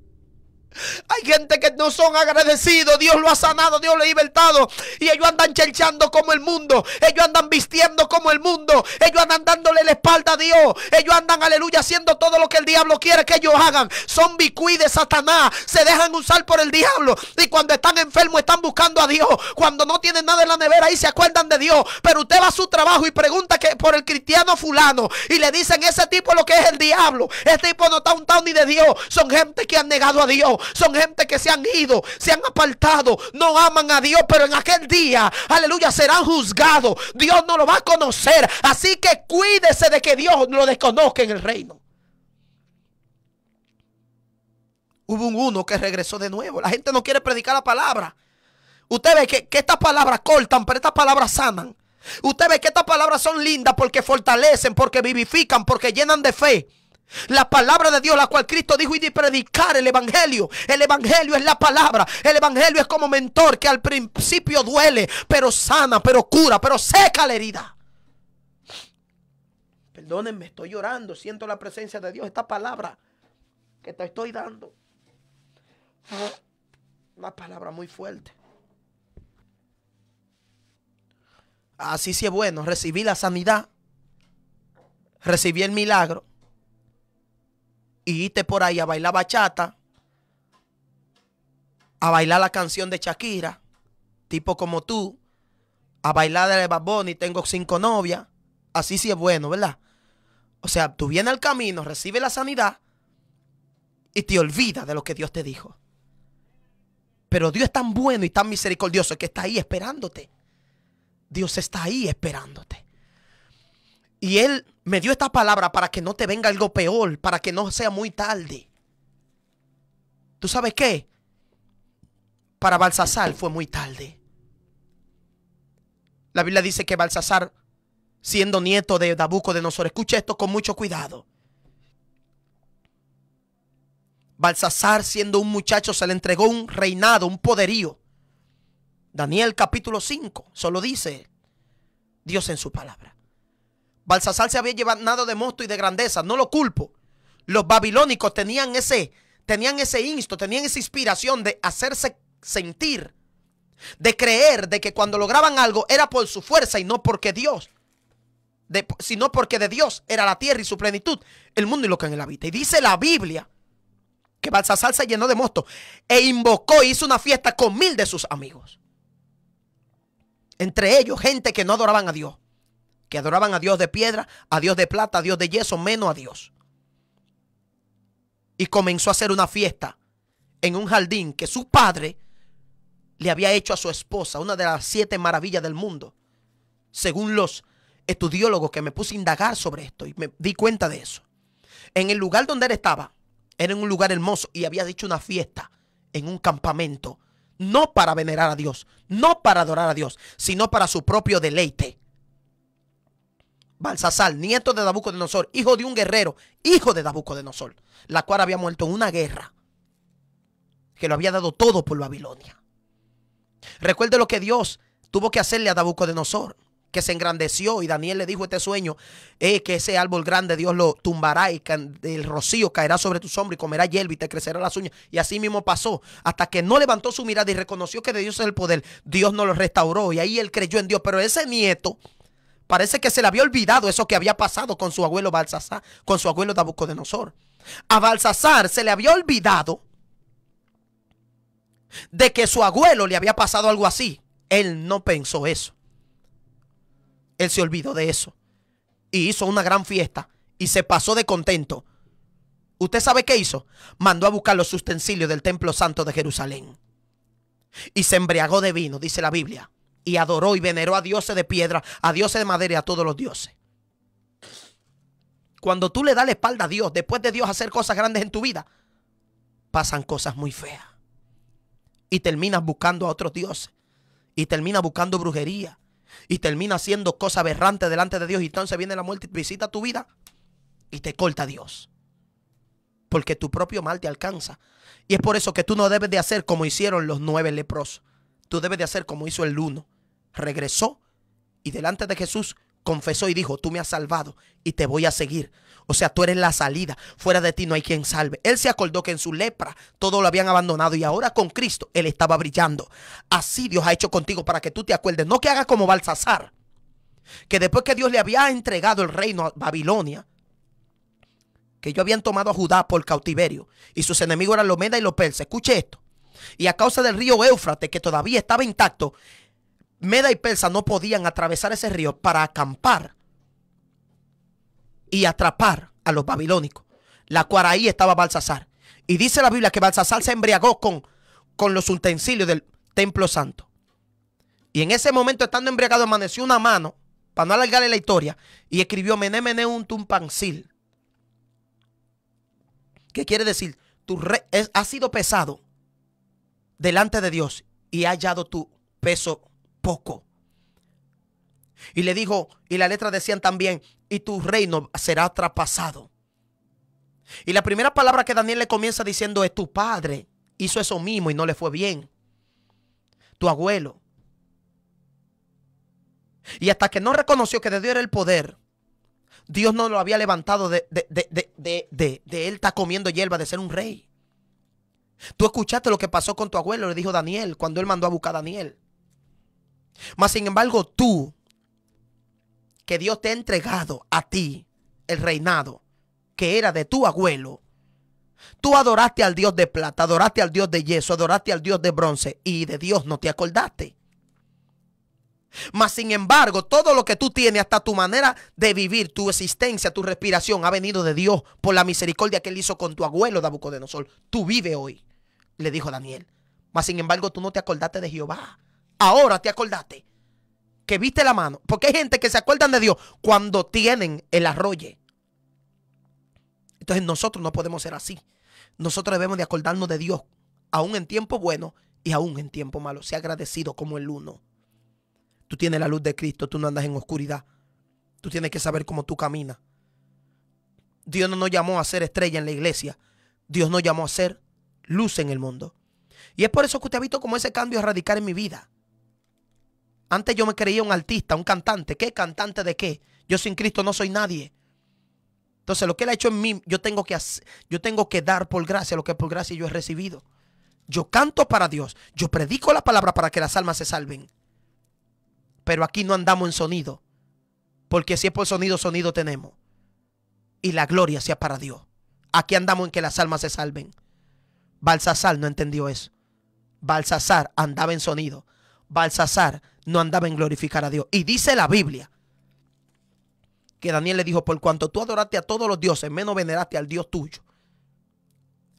Hay gente que no son agradecidos. Dios lo ha sanado, Dios lo ha libertado. Y ellos andan cherchando como el mundo. Ellos andan vistiendo como el mundo. Ellos andan dándole la espalda a Dios. Ellos andan, aleluya, haciendo todo lo que el diablo quiere que ellos hagan. Son bicuides, Satanás. Se dejan usar por el diablo. Y cuando están enfermos están buscando a Dios. Cuando no tienen nada en la nevera ahí se acuerdan de Dios. Pero usted va a su trabajo y pregunta que por el cristiano fulano. Y le dicen, ese tipo lo que es el diablo. Ese tipo no está untado ni de Dios. Son gente que han negado a Dios. Son gente que se han ido, se han apartado, no aman a Dios, pero en aquel día, aleluya, serán juzgados. Dios no lo va a conocer. Así que cuídese de que Dios lo desconozca en el reino. Hubo un uno que regresó de nuevo. La gente no quiere predicar la palabra. Usted ve que, que estas palabras cortan, pero estas palabras sanan. Usted ve que estas palabras son lindas porque fortalecen, porque vivifican, porque llenan de fe. La palabra de Dios, la cual Cristo dijo, y de predicar el Evangelio. El Evangelio es la palabra. El Evangelio es como mentor que al principio duele, pero sana, pero cura, pero seca la herida. Perdónenme, estoy llorando. Siento la presencia de Dios. Esta palabra que te estoy dando. Ah, una palabra muy fuerte. Así sí es bueno. Recibí la sanidad. Recibí el milagro y irte por ahí a bailar bachata, a bailar la canción de Shakira, tipo como tú, a bailar de babón y tengo cinco novias. Así sí es bueno, ¿verdad? O sea, tú vienes al camino, recibes la sanidad y te olvidas de lo que Dios te dijo. Pero Dios es tan bueno y tan misericordioso que está ahí esperándote. Dios está ahí esperándote. Y Él me dio esta palabra para que no te venga algo peor, para que no sea muy tarde. ¿Tú sabes qué? Para Balsasar fue muy tarde. La Biblia dice que Balsasar, siendo nieto de Nabucodonosor, escucha esto con mucho cuidado. Balsasar, siendo un muchacho, se le entregó un reinado, un poderío. Daniel capítulo 5, solo dice Dios en su palabra. Balsasar se había llevado de mosto y de grandeza, no lo culpo. Los babilónicos tenían ese, tenían ese insto, tenían esa inspiración de hacerse sentir, de creer de que cuando lograban algo era por su fuerza y no porque Dios, sino porque de Dios era la tierra y su plenitud, el mundo y lo que en él habita. Y dice la Biblia que Balsasar se llenó de mosto e invocó y hizo una fiesta con mil de sus amigos. Entre ellos, gente que no adoraban a Dios que adoraban a Dios de piedra, a Dios de plata, a Dios de yeso, menos a Dios. Y comenzó a hacer una fiesta en un jardín que su padre le había hecho a su esposa, una de las siete maravillas del mundo, según los estudiólogos que me puse a indagar sobre esto y me di cuenta de eso. En el lugar donde él estaba, era en un lugar hermoso y había dicho una fiesta en un campamento, no para venerar a Dios, no para adorar a Dios, sino para su propio deleite. Balsasar, nieto de Nosor hijo de un guerrero, hijo de Nosor la cual había muerto en una guerra que lo había dado todo por Babilonia. Recuerde lo que Dios tuvo que hacerle a Nosor, que se engrandeció y Daniel le dijo este sueño, que ese árbol grande Dios lo tumbará y el rocío caerá sobre tu sombra y comerá hierba y te crecerá las uñas. Y así mismo pasó, hasta que no levantó su mirada y reconoció que de Dios es el poder, Dios no lo restauró y ahí él creyó en Dios, pero ese nieto Parece que se le había olvidado eso que había pasado con su abuelo Balsasar, con su abuelo Nosor. A Balsasar se le había olvidado de que su abuelo le había pasado algo así. Él no pensó eso. Él se olvidó de eso. Y hizo una gran fiesta. Y se pasó de contento. ¿Usted sabe qué hizo? Mandó a buscar los utensilios del templo santo de Jerusalén. Y se embriagó de vino, dice la Biblia y adoró y veneró a dioses de piedra, a dioses de madera y a todos los dioses. Cuando tú le das la espalda a Dios, después de Dios hacer cosas grandes en tu vida, pasan cosas muy feas. Y terminas buscando a otros dioses. Y terminas buscando brujería. Y terminas haciendo cosas aberrantes delante de Dios. Y entonces viene la muerte y visita tu vida. Y te corta Dios. Porque tu propio mal te alcanza. Y es por eso que tú no debes de hacer como hicieron los nueve leprosos. Tú debes de hacer como hizo el uno regresó y delante de Jesús confesó y dijo, tú me has salvado y te voy a seguir. O sea, tú eres la salida. Fuera de ti no hay quien salve. Él se acordó que en su lepra todo lo habían abandonado y ahora con Cristo él estaba brillando. Así Dios ha hecho contigo para que tú te acuerdes. No que hagas como Balsasar, que después que Dios le había entregado el reino a Babilonia, que ellos habían tomado a Judá por cautiverio y sus enemigos eran los y los persas. Escuche esto. Y a causa del río Éufrates, que todavía estaba intacto, Meda y Persa no podían atravesar ese río para acampar y atrapar a los babilónicos, la cual ahí estaba Balsasar. Y dice la Biblia que Balsasar se embriagó con, con los utensilios del templo santo. Y en ese momento, estando embriagado, amaneció una mano, para no alargarle la historia, y escribió Mené, mené un tumpancil. ¿Qué quiere decir? Tu re, ha sido pesado delante de Dios y ha hallado tu peso poco. Y le dijo, y la letra decían también, y tu reino será traspasado. Y la primera palabra que Daniel le comienza diciendo es, tu padre hizo eso mismo y no le fue bien. Tu abuelo. Y hasta que no reconoció que de Dios era el poder, Dios no lo había levantado de, de, de, de él está comiendo hierba, de ser un rey. Tú escuchaste lo que pasó con tu abuelo, le dijo Daniel, cuando él mandó a buscar a Daniel. Mas sin embargo, tú, que Dios te ha entregado a ti el reinado que era de tu abuelo, tú adoraste al Dios de plata, adoraste al Dios de yeso, adoraste al Dios de bronce y de Dios no te acordaste. Mas sin embargo, todo lo que tú tienes, hasta tu manera de vivir, tu existencia, tu respiración, ha venido de Dios por la misericordia que él hizo con tu abuelo Dabucodonosor. Tú vive hoy, le dijo Daniel. Mas sin embargo, tú no te acordaste de Jehová. Ahora te acordaste que viste la mano. Porque hay gente que se acuerdan de Dios cuando tienen el arroyo. Entonces nosotros no podemos ser así. Nosotros debemos de acordarnos de Dios, aún en tiempo bueno y aún en tiempo malo. Sea agradecido como el uno. Tú tienes la luz de Cristo, tú no andas en oscuridad. Tú tienes que saber cómo tú caminas. Dios no nos llamó a ser estrella en la iglesia. Dios nos llamó a ser luz en el mundo. Y es por eso que usted ha visto como ese cambio es radical en mi vida. Antes yo me creía un artista, un cantante. ¿Qué cantante de qué? Yo sin Cristo no soy nadie. Entonces, lo que Él ha hecho en mí, yo tengo que, yo tengo que dar por gracia lo que por gracia yo he recibido. Yo canto para Dios. Yo predico la palabra para que las almas se salven. Pero aquí no andamos en sonido. Porque si es por sonido, sonido tenemos. Y la gloria sea para Dios. Aquí andamos en que las almas se salven. Balsasar no entendió eso. Balsasar andaba en sonido. Balsasar no andaba en glorificar a Dios. Y dice la Biblia que Daniel le dijo, por cuanto tú adoraste a todos los dioses, menos veneraste al Dios tuyo.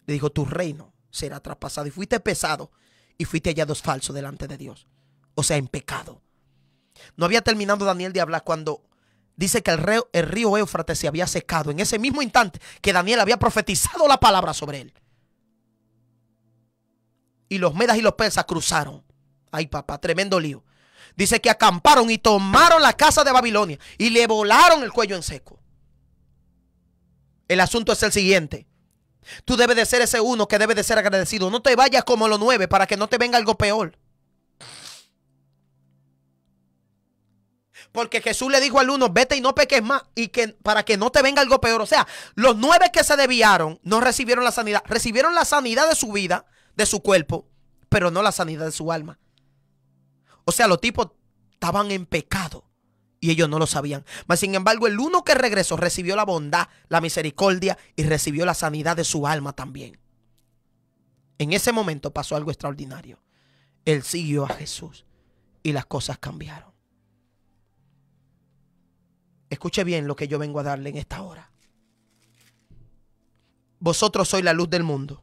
Le dijo, tu reino será traspasado. Y fuiste pesado y fuiste hallado falso delante de Dios. O sea, en pecado. No había terminado Daniel de hablar cuando dice que el río, el río Éufrates se había secado. En ese mismo instante que Daniel había profetizado la palabra sobre él. Y los medas y los persas cruzaron. Ay, papá, tremendo lío dice que acamparon y tomaron la casa de Babilonia y le volaron el cuello en seco. El asunto es el siguiente. Tú debes de ser ese uno que debe de ser agradecido. No te vayas como los nueve para que no te venga algo peor. Porque Jesús le dijo al uno, vete y no peques más, y que para que no te venga algo peor. O sea, los nueve que se deviaron no recibieron la sanidad. Recibieron la sanidad de su vida, de su cuerpo, pero no la sanidad de su alma. O sea, los tipos estaban en pecado y ellos no lo sabían. Mas sin embargo, el uno que regresó recibió la bondad, la misericordia y recibió la sanidad de su alma también. En ese momento pasó algo extraordinario. Él siguió a Jesús y las cosas cambiaron. Escuche bien lo que yo vengo a darle en esta hora. Vosotros sois la luz del mundo.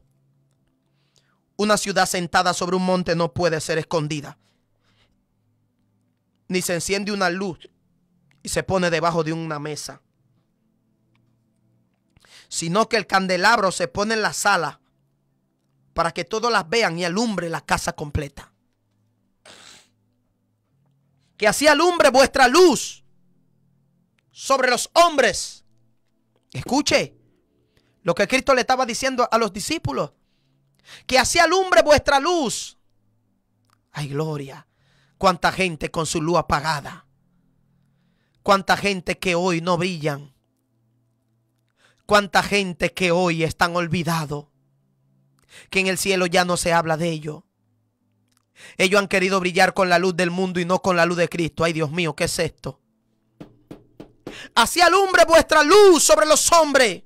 Una ciudad sentada sobre un monte no puede ser escondida ni se enciende una luz y se pone debajo de una mesa, sino que el candelabro se pone en la sala para que todos las vean y alumbre la casa completa. Que así alumbre vuestra luz sobre los hombres. Escuche lo que Cristo le estaba diciendo a los discípulos. Que así alumbre vuestra luz. Ay, gloria. Cuánta gente con su luz apagada. Cuánta gente que hoy no brillan. Cuánta gente que hoy están olvidados. Que en el cielo ya no se habla de ellos. Ellos han querido brillar con la luz del mundo y no con la luz de Cristo. Ay, Dios mío, ¿qué es esto? Así alumbre vuestra luz sobre los hombres,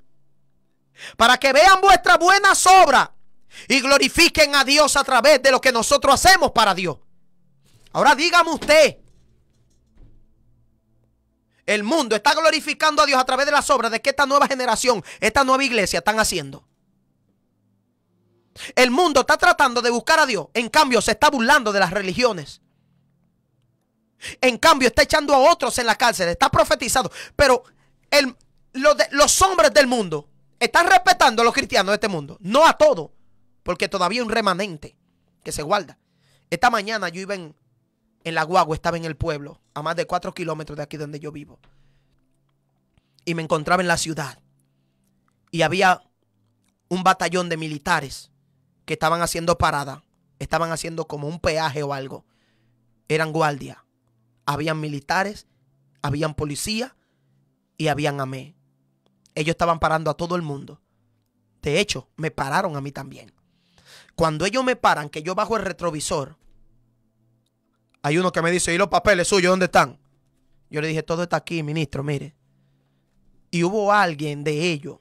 para que vean vuestras buenas obras y glorifiquen a Dios a través de lo que nosotros hacemos para Dios. Ahora dígame usted. El mundo está glorificando a Dios a través de las obras de que esta nueva generación, esta nueva iglesia están haciendo. El mundo está tratando de buscar a Dios. En cambio, se está burlando de las religiones. En cambio, está echando a otros en la cárcel. Está profetizado. Pero el, los hombres del mundo están respetando a los cristianos de este mundo. No a todos. Porque todavía hay un remanente que se guarda. Esta mañana yo iba en, en la guagua estaba en el pueblo, a más de cuatro kilómetros de aquí donde yo vivo. Y me encontraba en la ciudad. Y había un batallón de militares que estaban haciendo parada, estaban haciendo como un peaje o algo. Eran guardia. Habían militares, habían policía y habían amé. Ellos estaban parando a todo el mundo. De hecho, me pararon a mí también. Cuando ellos me paran, que yo bajo el retrovisor, hay uno que me dice, ¿y los papeles suyos dónde están? Yo le dije, todo está aquí, ministro, mire. Y hubo alguien de ellos,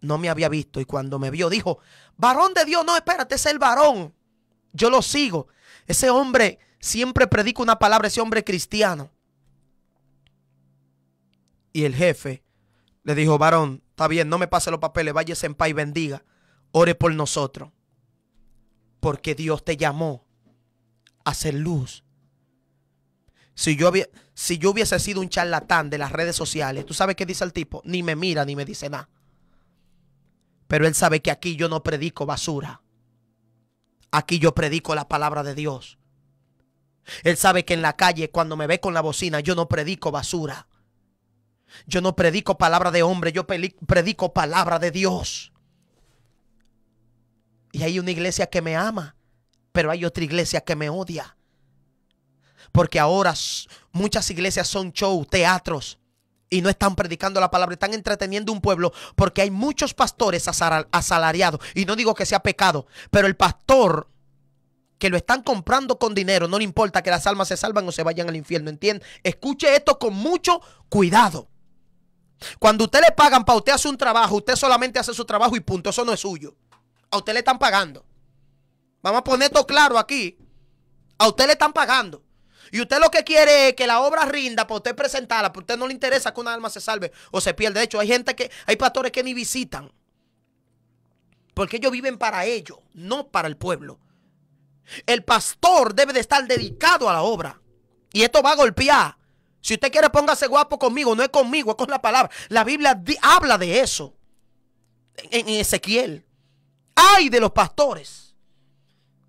no me había visto, y cuando me vio dijo, varón de Dios, no, espérate, es el varón. Yo lo sigo. Ese hombre siempre predica una palabra, ese hombre cristiano. Y el jefe le dijo, varón, está bien, no me pase los papeles, váyase en paz y bendiga. Ore por nosotros. Porque Dios te llamó hacer luz. Si yo, si yo hubiese sido un charlatán de las redes sociales, tú sabes qué dice el tipo, ni me mira ni me dice nada. Pero él sabe que aquí yo no predico basura. Aquí yo predico la palabra de Dios. Él sabe que en la calle, cuando me ve con la bocina, yo no predico basura. Yo no predico palabra de hombre, yo predico palabra de Dios. Y hay una iglesia que me ama pero hay otra iglesia que me odia. Porque ahora muchas iglesias son show, teatros, y no están predicando la palabra, están entreteniendo un pueblo porque hay muchos pastores asalariados. Y no digo que sea pecado, pero el pastor que lo están comprando con dinero, no le importa que las almas se salvan o se vayan al infierno, ¿entiende? Escuche esto con mucho cuidado. Cuando usted le pagan para usted hacer un trabajo, usted solamente hace su trabajo y punto, eso no es suyo. A usted le están pagando. Vamos a poner esto claro aquí. A usted le están pagando. Y usted lo que quiere es que la obra rinda para usted presentarla, porque a usted no le interesa que una alma se salve o se pierda. De hecho, hay gente que, hay pastores que ni visitan. Porque ellos viven para ellos, no para el pueblo. El pastor debe de estar dedicado a la obra. Y esto va a golpear. Si usted quiere, póngase guapo conmigo. No es conmigo, es con la palabra. La Biblia habla de eso. En, Ezequiel. Ay de los pastores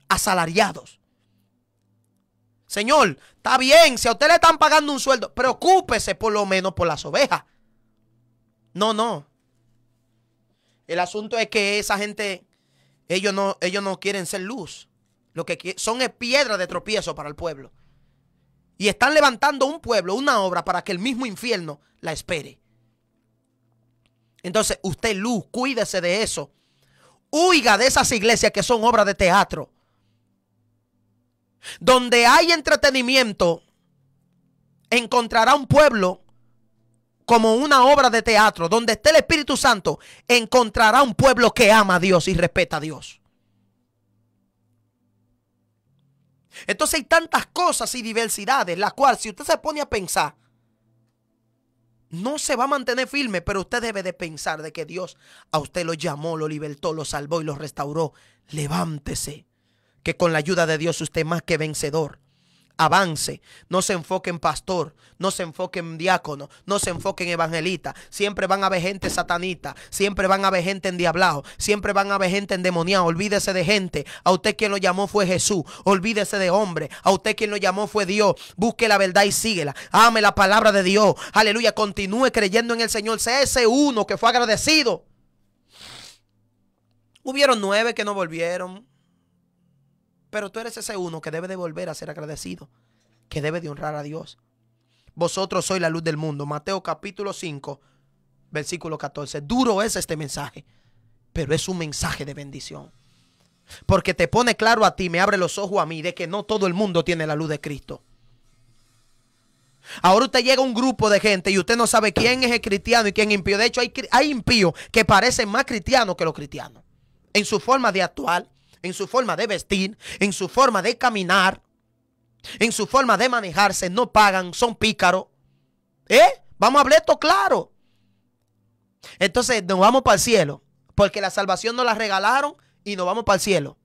asalariados. Señor, está bien, si a usted le están pagando un sueldo, preocúpese por lo menos por las ovejas. No, no. El asunto es que esa gente, ellos no, ellos no quieren ser luz. Lo que son es piedra de tropiezo para el pueblo. Y están levantando un pueblo, una obra, para que el mismo infierno la espere. Entonces, usted, luz, cuídese de eso. Huiga de esas iglesias que son obras de teatro. Donde hay entretenimiento, encontrará un pueblo como una obra de teatro. Donde esté el Espíritu Santo, encontrará un pueblo que ama a Dios y respeta a Dios. Entonces hay tantas cosas y diversidades, las cuales si usted se pone a pensar, no se va a mantener firme, pero usted debe de pensar de que Dios a usted lo llamó, lo libertó, lo salvó y lo restauró. Levántese que con la ayuda de Dios usted es más que vencedor. Avance, no se enfoque en pastor, no se enfoque en diácono, no se enfoque en evangelista. Siempre van a ver gente satanita, siempre van a haber gente endiablado, siempre van a haber gente endemoniada. Olvídese de gente. A usted quien lo llamó fue Jesús. Olvídese de hombre. A usted quien lo llamó fue Dios. Busque la verdad y síguela. Ame la palabra de Dios. Aleluya. Continúe creyendo en el Señor. Sea ese uno que fue agradecido. Hubieron nueve que no volvieron. Pero tú eres ese uno que debe de volver a ser agradecido, que debe de honrar a Dios. Vosotros sois la luz del mundo. Mateo capítulo 5, versículo 14. Duro es este mensaje, pero es un mensaje de bendición. Porque te pone claro a ti, me abre los ojos a mí, de que no todo el mundo tiene la luz de Cristo. Ahora usted llega a un grupo de gente y usted no sabe quién es el cristiano y quién es impío. De hecho, hay, hay impíos que parecen más cristianos que los cristianos en su forma de actuar en su forma de vestir, en su forma de caminar, en su forma de manejarse, no pagan, son pícaros. ¿Eh? Vamos a hablar esto claro. Entonces nos vamos para el cielo, porque la salvación nos la regalaron y nos vamos para el cielo.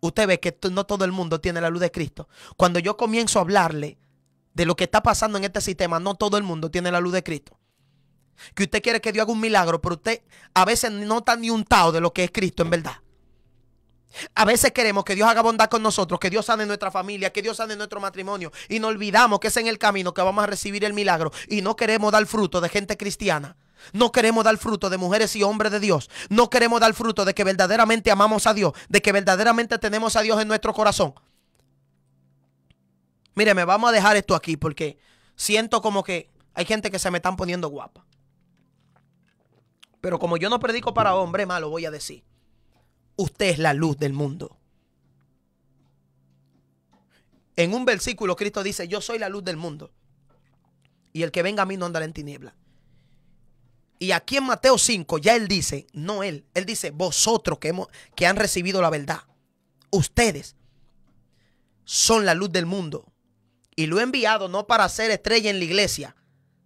Usted ve que no todo el mundo tiene la luz de Cristo. Cuando yo comienzo a hablarle de lo que está pasando en este sistema, no todo el mundo tiene la luz de Cristo. Que usted quiere que Dios haga un milagro, pero usted a veces no está ni untado de lo que es Cristo en verdad. A veces queremos que Dios haga bondad con nosotros, que Dios sane nuestra familia, que Dios sane nuestro matrimonio. Y nos olvidamos que es en el camino que vamos a recibir el milagro. Y no queremos dar fruto de gente cristiana. No queremos dar fruto de mujeres y hombres de Dios. No queremos dar fruto de que verdaderamente amamos a Dios, de que verdaderamente tenemos a Dios en nuestro corazón. Mire, me vamos a dejar esto aquí porque siento como que hay gente que se me están poniendo guapa. Pero como yo no predico para hombre, malo voy a decir. Usted es la luz del mundo. En un versículo Cristo dice, yo soy la luz del mundo. Y el que venga a mí no andará en tiniebla. Y aquí en Mateo 5 ya él dice, no él, él dice, vosotros que, que han recibido la verdad, ustedes son la luz del mundo. Y lo he enviado no para ser estrella en la iglesia,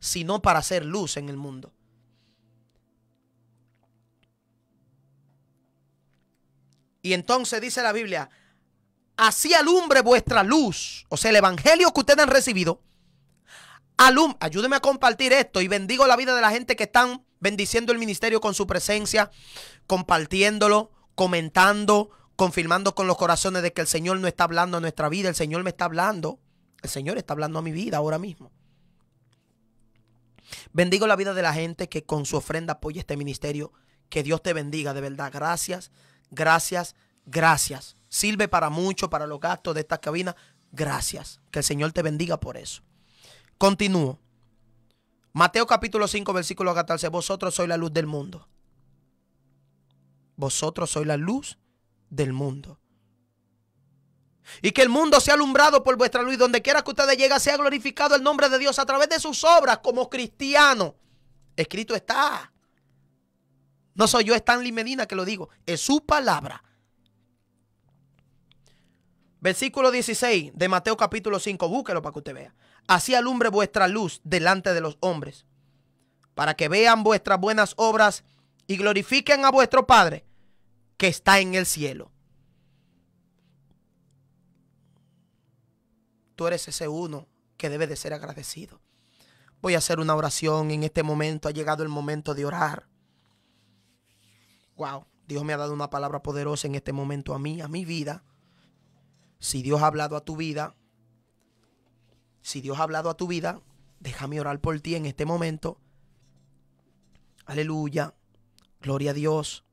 sino para ser luz en el mundo. Y entonces dice la Biblia, así alumbre vuestra luz, o sea, el evangelio que ustedes han recibido. Alum, ayúdeme a compartir esto y bendigo la vida de la gente que están bendiciendo el ministerio con su presencia, compartiéndolo, comentando, confirmando con los corazones de que el Señor no está hablando a nuestra vida, el Señor me está hablando, el Señor está hablando a mi vida ahora mismo. Bendigo la vida de la gente que con su ofrenda apoya este ministerio. Que Dios te bendiga, de verdad. Gracias gracias, gracias. Sirve para mucho, para los gastos de esta cabina. Gracias. Que el Señor te bendiga por eso. Continúo. Mateo capítulo 5, versículo 14. Vosotros sois la luz del mundo. Vosotros sois la luz del mundo. Y que el mundo sea alumbrado por vuestra luz. Donde quiera que ustedes lleguen, sea glorificado el nombre de Dios a través de sus obras como cristiano. Escrito está. No soy yo Stanley Medina que lo digo, es su palabra. Versículo 16 de Mateo capítulo 5, búsquelo para que usted vea. Así alumbre vuestra luz delante de los hombres, para que vean vuestras buenas obras y glorifiquen a vuestro Padre que está en el cielo. Tú eres ese uno que debe de ser agradecido. Voy a hacer una oración en este momento, ha llegado el momento de orar wow, Dios me ha dado una palabra poderosa en este momento a mí, a mi vida. Si Dios ha hablado a tu vida, si Dios ha hablado a tu vida, déjame orar por ti en este momento. Aleluya. Gloria a Dios.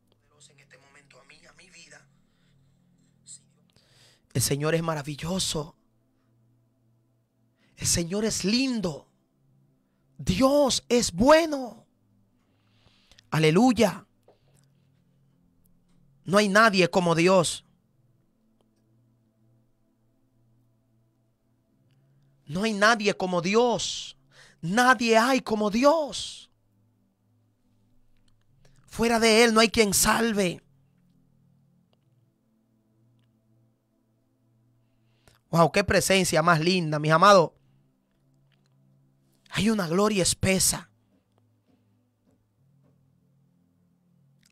El Señor es maravilloso. El Señor es lindo. Dios es bueno. Aleluya. No hay nadie como Dios. No hay nadie como Dios. Nadie hay como Dios. Fuera de Él no hay quien salve. Wow, qué presencia más linda, mis amados. Hay una gloria espesa.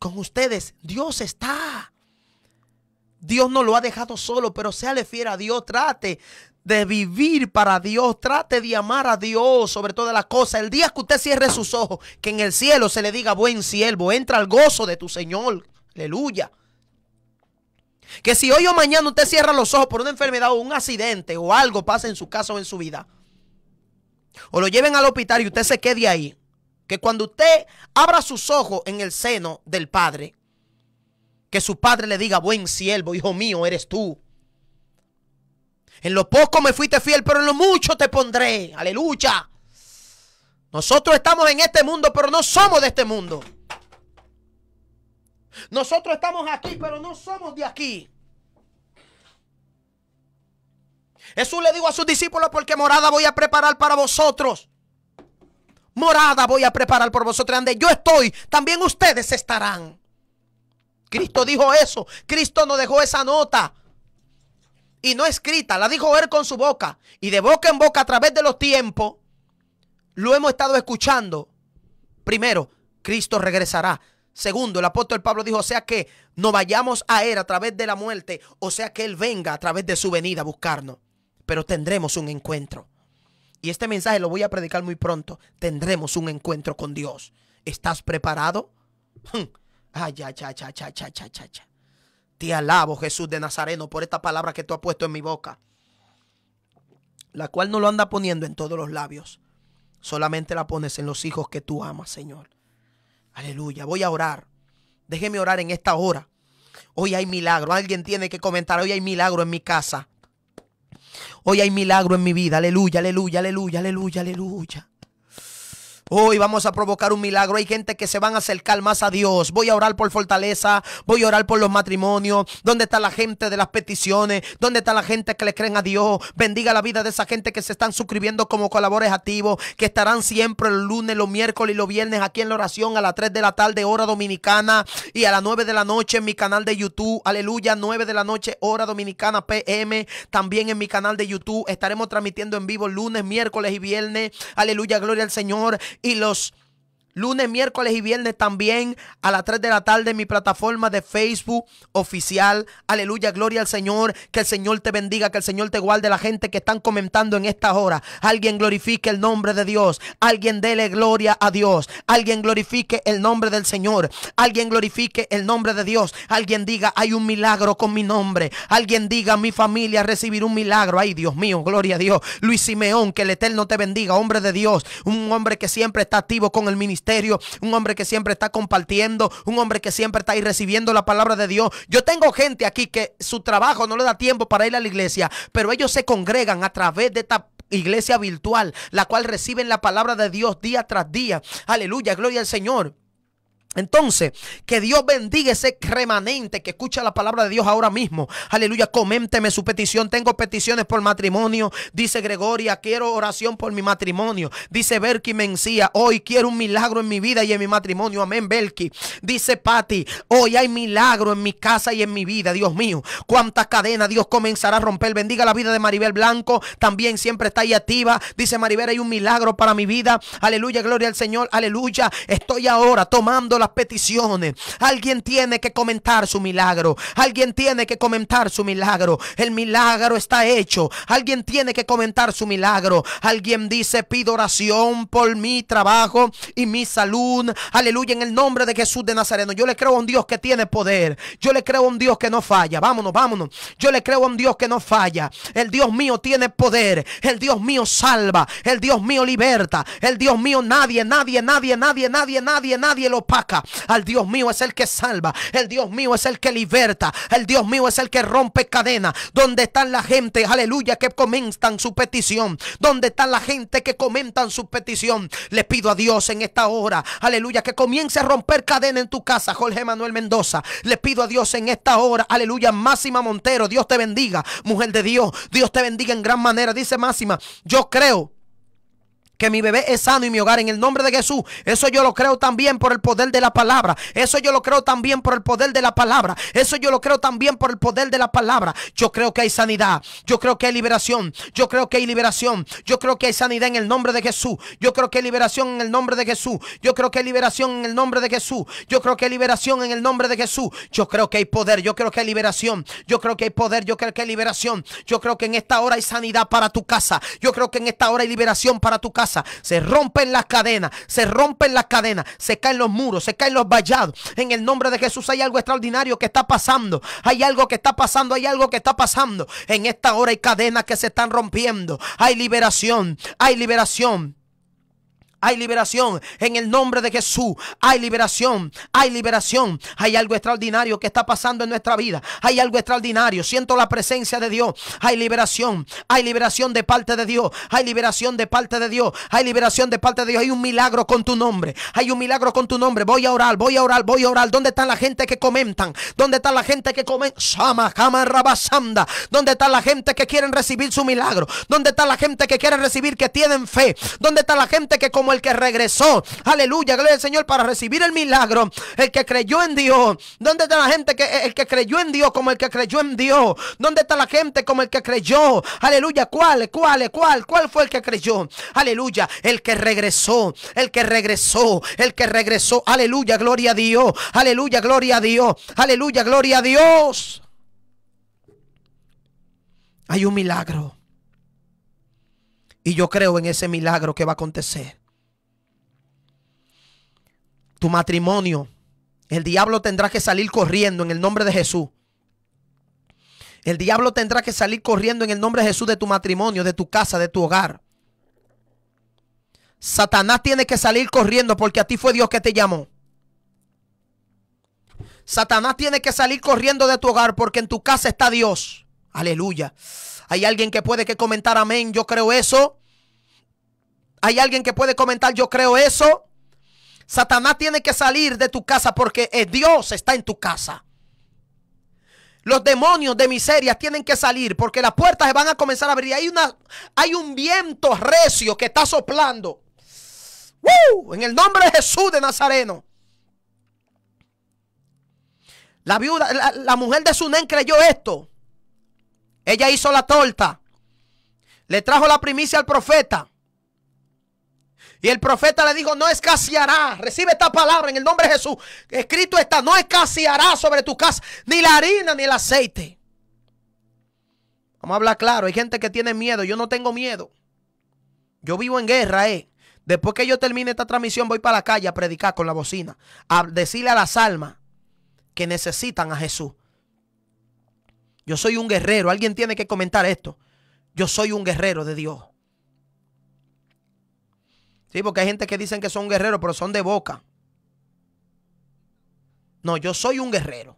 con ustedes. Dios está. Dios no lo ha dejado solo, pero séale fiel a Dios. Trate de vivir para Dios. Trate de amar a Dios sobre todas las cosas. El día que usted cierre sus ojos, que en el cielo se le diga buen siervo, entra al gozo de tu Señor. Aleluya. Que si hoy o mañana usted cierra los ojos por una enfermedad o un accidente o algo pasa en su casa o en su vida, o lo lleven al hospital y usted se quede ahí, que cuando usted abra sus ojos en el seno del Padre, que su Padre le diga, buen siervo, hijo mío, eres tú. En lo poco me fuiste fiel, pero en lo mucho te pondré. Aleluya. Nosotros estamos en este mundo, pero no somos de este mundo. Nosotros estamos aquí, pero no somos de aquí. Jesús le dijo a sus discípulos, porque morada voy a preparar para vosotros morada voy a preparar por vosotros. Donde yo estoy, también ustedes estarán. Cristo dijo eso. Cristo no dejó esa nota. Y no escrita, la dijo él con su boca. Y de boca en boca a través de los tiempos, lo hemos estado escuchando. Primero, Cristo regresará. Segundo, el apóstol Pablo dijo, o sea que no vayamos a Él a través de la muerte, o sea que Él venga a través de su venida a buscarnos, pero tendremos un encuentro. Y este mensaje lo voy a predicar muy pronto. Tendremos un encuentro con Dios. ¿Estás preparado? Hmm. Ay, cha, cha, cha, cha, cha, cha, Te alabo, Jesús de Nazareno, por esta palabra que tú has puesto en mi boca. La cual no lo anda poniendo en todos los labios. Solamente la pones en los hijos que tú amas, Señor. Aleluya. Voy a orar. Déjeme orar en esta hora. Hoy hay milagro. Alguien tiene que comentar. Hoy hay milagro en mi casa. Hoy hay milagro en mi vida. Aleluya, aleluya, aleluya, aleluya, aleluya. Hoy vamos a provocar un milagro. Hay gente que se van a acercar más a Dios. Voy a orar por fortaleza. Voy a orar por los matrimonios. ¿Dónde está la gente de las peticiones? ¿Dónde está la gente que le creen a Dios? Bendiga la vida de esa gente que se están suscribiendo como colaboradores activos, que estarán siempre el lunes, los miércoles y los viernes aquí en la oración a las 3 de la tarde, hora dominicana, y a las 9 de la noche en mi canal de YouTube. Aleluya, 9 de la noche, hora dominicana PM. También en mi canal de YouTube estaremos transmitiendo en vivo lunes, miércoles y viernes. Aleluya, gloria al Señor y los Lunes, miércoles y viernes también a las 3 de la tarde en mi plataforma de Facebook oficial. Aleluya, gloria al Señor. Que el Señor te bendiga, que el Señor te guarde. La gente que están comentando en esta hora. Alguien glorifique el nombre de Dios. Alguien dele gloria a Dios. Alguien glorifique el nombre del Señor. Alguien glorifique el nombre de Dios. Alguien diga, hay un milagro con mi nombre. Alguien diga, mi familia recibirá un milagro. Ay, Dios mío, gloria a Dios. Luis Simeón, que el Eterno te bendiga. Hombre de Dios. Un hombre que siempre está activo con el ministerio un hombre que siempre está compartiendo, un hombre que siempre está ahí recibiendo la palabra de Dios. Yo tengo gente aquí que su trabajo no le da tiempo para ir a la iglesia, pero ellos se congregan a través de esta iglesia virtual, la cual reciben la palabra de Dios día tras día. Aleluya, gloria al Señor. Entonces, que Dios bendiga ese remanente que escucha la palabra de Dios ahora mismo. Aleluya, coménteme su petición. Tengo peticiones por matrimonio. Dice Gregoria, quiero oración por mi matrimonio. Dice Berky Mencía, hoy quiero un milagro en mi vida y en mi matrimonio. Amén, Berky. Dice Patti, hoy hay milagro en mi casa y en mi vida. Dios mío, cuántas cadenas Dios comenzará a romper. Bendiga la vida de Maribel Blanco. También siempre está ahí activa. Dice Maribel, hay un milagro para mi vida. Aleluya, gloria al Señor. Aleluya, estoy ahora tomando las peticiones. Alguien tiene que comentar su milagro. Alguien tiene que comentar su milagro. El milagro está hecho. Alguien tiene que comentar su milagro. Alguien dice, pido oración por mi trabajo y mi salud. Aleluya, en el nombre de Jesús de Nazareno. Yo le creo a un Dios que tiene poder. Yo le creo a un Dios que no falla. Vámonos, vámonos. Yo le creo a un Dios que no falla. El Dios mío tiene poder. El Dios mío salva. El Dios mío liberta. El Dios mío nadie, nadie, nadie, nadie, nadie, nadie, nadie lo paga. Al Dios mío es el que salva. El Dios mío es el que liberta. El Dios mío es el que rompe cadena. Donde están la gente, aleluya, que comentan su petición. Donde está la gente que comentan su petición. Le pido a Dios en esta hora, aleluya, que comience a romper cadena en tu casa, Jorge Manuel Mendoza. Le pido a Dios en esta hora, aleluya, Máxima Montero. Dios te bendiga, mujer de Dios. Dios te bendiga en gran manera. Dice Máxima, yo creo que mi bebé es sano y mi hogar en el nombre de Jesús. Eso yo lo creo también por el poder de la palabra. Eso yo lo creo también por el poder de la palabra. Eso yo lo creo también por el poder de la palabra. Yo creo que hay sanidad. Yo creo que hay liberación. Yo creo que hay liberación. Yo creo que hay sanidad en el nombre de Jesús. Yo creo que hay liberación en el nombre de Jesús. Yo creo que hay liberación en el nombre de Jesús. Yo creo que hay liberación en el nombre de Jesús. Yo creo que hay poder. Yo creo que hay liberación. Yo creo que hay poder. Yo creo que hay liberación. Yo creo que en esta hora hay sanidad para tu casa. Yo creo que en esta hora hay liberación para tu casa se rompen las cadenas, se rompen las cadenas, se caen los muros, se caen los vallados. En el nombre de Jesús hay algo extraordinario que está pasando, hay algo que está pasando, hay algo que está pasando. En esta hora hay cadenas que se están rompiendo, hay liberación, hay liberación hay liberación. En el nombre de Jesús, hay liberación, hay liberación. Hay algo extraordinario que está pasando en nuestra vida. Hay algo extraordinario. Siento la presencia de Dios. Hay liberación, hay liberación de parte de Dios. Hay liberación de parte de Dios. Hay liberación de parte de Dios. Hay un milagro con tu nombre. Hay un milagro con tu nombre. Voy a orar, voy a orar, voy a orar. ¿Dónde está la gente que comentan? ¿Dónde está la gente que comenta? ¿Dónde está la gente que quieren recibir su milagro? ¿Dónde está la gente que quiere recibir que tienen fe? ¿Dónde está la gente que como el que regresó. Aleluya, gloria al Señor para recibir el milagro. El que creyó en Dios. ¿Dónde está la gente que el que creyó en Dios como el que creyó en Dios? ¿Dónde está la gente como el que creyó? Aleluya, ¿cuál, cuál, cuál, cuál fue el que creyó? Aleluya, el que regresó, el que regresó, el que regresó. Aleluya, gloria a Dios. Aleluya, gloria a Dios. Aleluya, gloria a Dios. Hay un milagro. Y yo creo en ese milagro que va a acontecer tu matrimonio. El diablo tendrá que salir corriendo en el nombre de Jesús. El diablo tendrá que salir corriendo en el nombre de Jesús de tu matrimonio, de tu casa, de tu hogar. Satanás tiene que salir corriendo porque a ti fue Dios que te llamó. Satanás tiene que salir corriendo de tu hogar porque en tu casa está Dios. Aleluya. Hay alguien que puede que comentar amén, yo creo eso. Hay alguien que puede comentar yo creo eso. Satanás tiene que salir de tu casa porque eh, Dios está en tu casa. Los demonios de miseria tienen que salir porque las puertas se van a comenzar a abrir. Hay, una, hay un viento recio que está soplando. En el nombre de Jesús de Nazareno. La viuda, la, mujer de Sunen creyó esto. Ella hizo la torta. Le trajo la primicia al profeta. Y el profeta le dijo, no escaseará. Recibe esta palabra en el nombre de Jesús. Escrito está, no escaseará sobre tu casa ni la harina ni el aceite. Vamos a hablar claro. Hay gente que tiene miedo. Yo no tengo miedo. Yo vivo en guerra, eh. Después que yo termine esta transmisión, voy para la calle a predicar con la bocina. A decirle a las almas que necesitan a Jesús. Yo soy un guerrero. Alguien tiene que comentar esto. Yo soy un guerrero de Dios. Sí, porque hay gente que dicen que son guerreros, pero son de boca. No, yo soy un guerrero.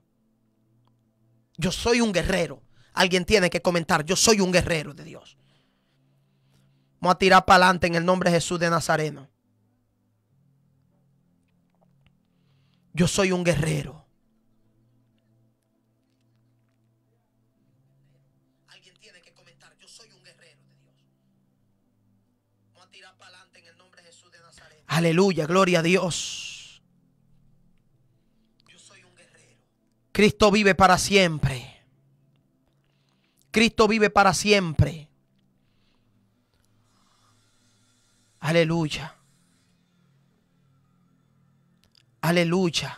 Yo soy un guerrero. Alguien tiene que comentar, yo soy un guerrero de Dios. Vamos a tirar para adelante en el nombre de Jesús de Nazareno. Yo soy un guerrero. Aleluya, gloria a Dios. Cristo vive para siempre. Cristo vive para siempre. Aleluya. Aleluya.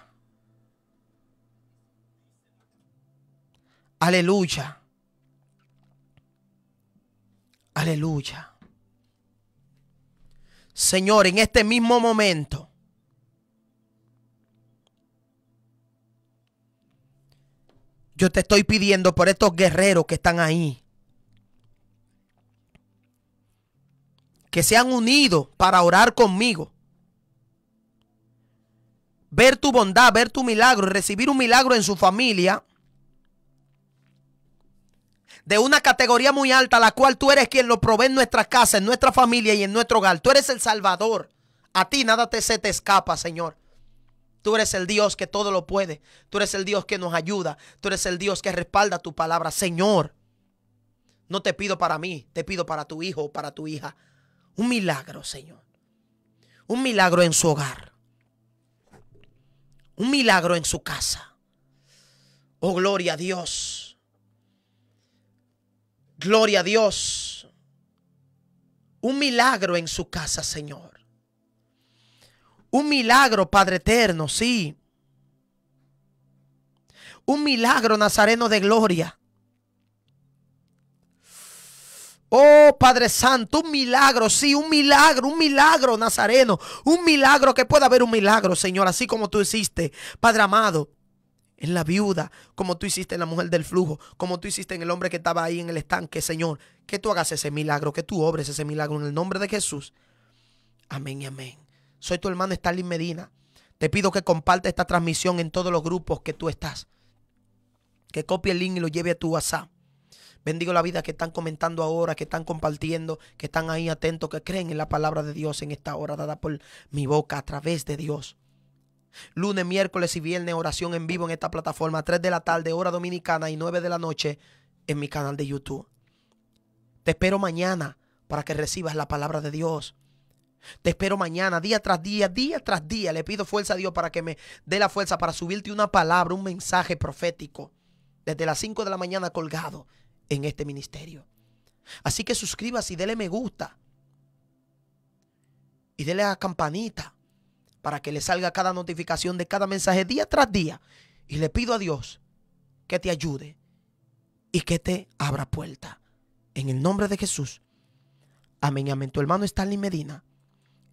Aleluya. Aleluya. Señor, en este mismo momento, yo te estoy pidiendo por estos guerreros que están ahí, que se han unido para orar conmigo. Ver tu bondad, ver tu milagro, recibir un milagro en su familia de una categoría muy alta, la cual tú eres quien lo provee en nuestra casa, en nuestra familia y en nuestro hogar. Tú eres el Salvador. A ti nada te, se te escapa, Señor. Tú eres el Dios que todo lo puede. Tú eres el Dios que nos ayuda. Tú eres el Dios que respalda tu palabra. Señor, no te pido para mí, te pido para tu hijo o para tu hija. Un milagro, Señor. Un milagro en su hogar. Un milagro en su casa. Oh, gloria a Dios. Gloria a Dios. Un milagro en su casa, Señor. Un milagro, Padre eterno, sí. Un milagro, Nazareno de gloria. Oh Padre Santo, un milagro, sí, un milagro, un milagro nazareno, un milagro que pueda haber un milagro, Señor, así como tú hiciste, Padre amado en la viuda, como tú hiciste en la mujer del flujo, como tú hiciste en el hombre que estaba ahí en el estanque, Señor. Que tú hagas ese milagro, que tú obres ese milagro en el nombre de Jesús. Amén y amén. Soy tu hermano Stalin Medina. Te pido que compartas esta transmisión en todos los grupos que tú estás. Que copie el link y lo lleve a tu WhatsApp. Bendigo la vida que están comentando ahora, que están compartiendo, que están ahí atentos, que creen en la palabra de Dios en esta hora dada por mi boca a través de Dios. Lunes, miércoles y viernes, oración en vivo en esta plataforma, 3 de la tarde, hora dominicana y 9 de la noche en mi canal de YouTube. Te espero mañana para que recibas la palabra de Dios. Te espero mañana, día tras día, día tras día. Le pido fuerza a Dios para que me dé la fuerza para subirte una palabra, un mensaje profético. Desde las 5 de la mañana colgado en este ministerio. Así que suscríbase y dele me gusta. Y dele a la campanita para que le salga cada notificación de cada mensaje día tras día. Y le pido a Dios que te ayude y que te abra puerta. En el nombre de Jesús. Amén, amén. Tu hermano Stanley Medina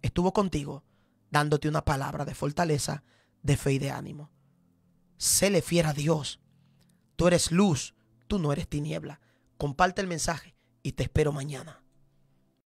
estuvo contigo dándote una palabra de fortaleza, de fe y de ánimo. Séle fiera a Dios. Tú eres luz, tú no eres tiniebla. Comparte el mensaje y te espero mañana.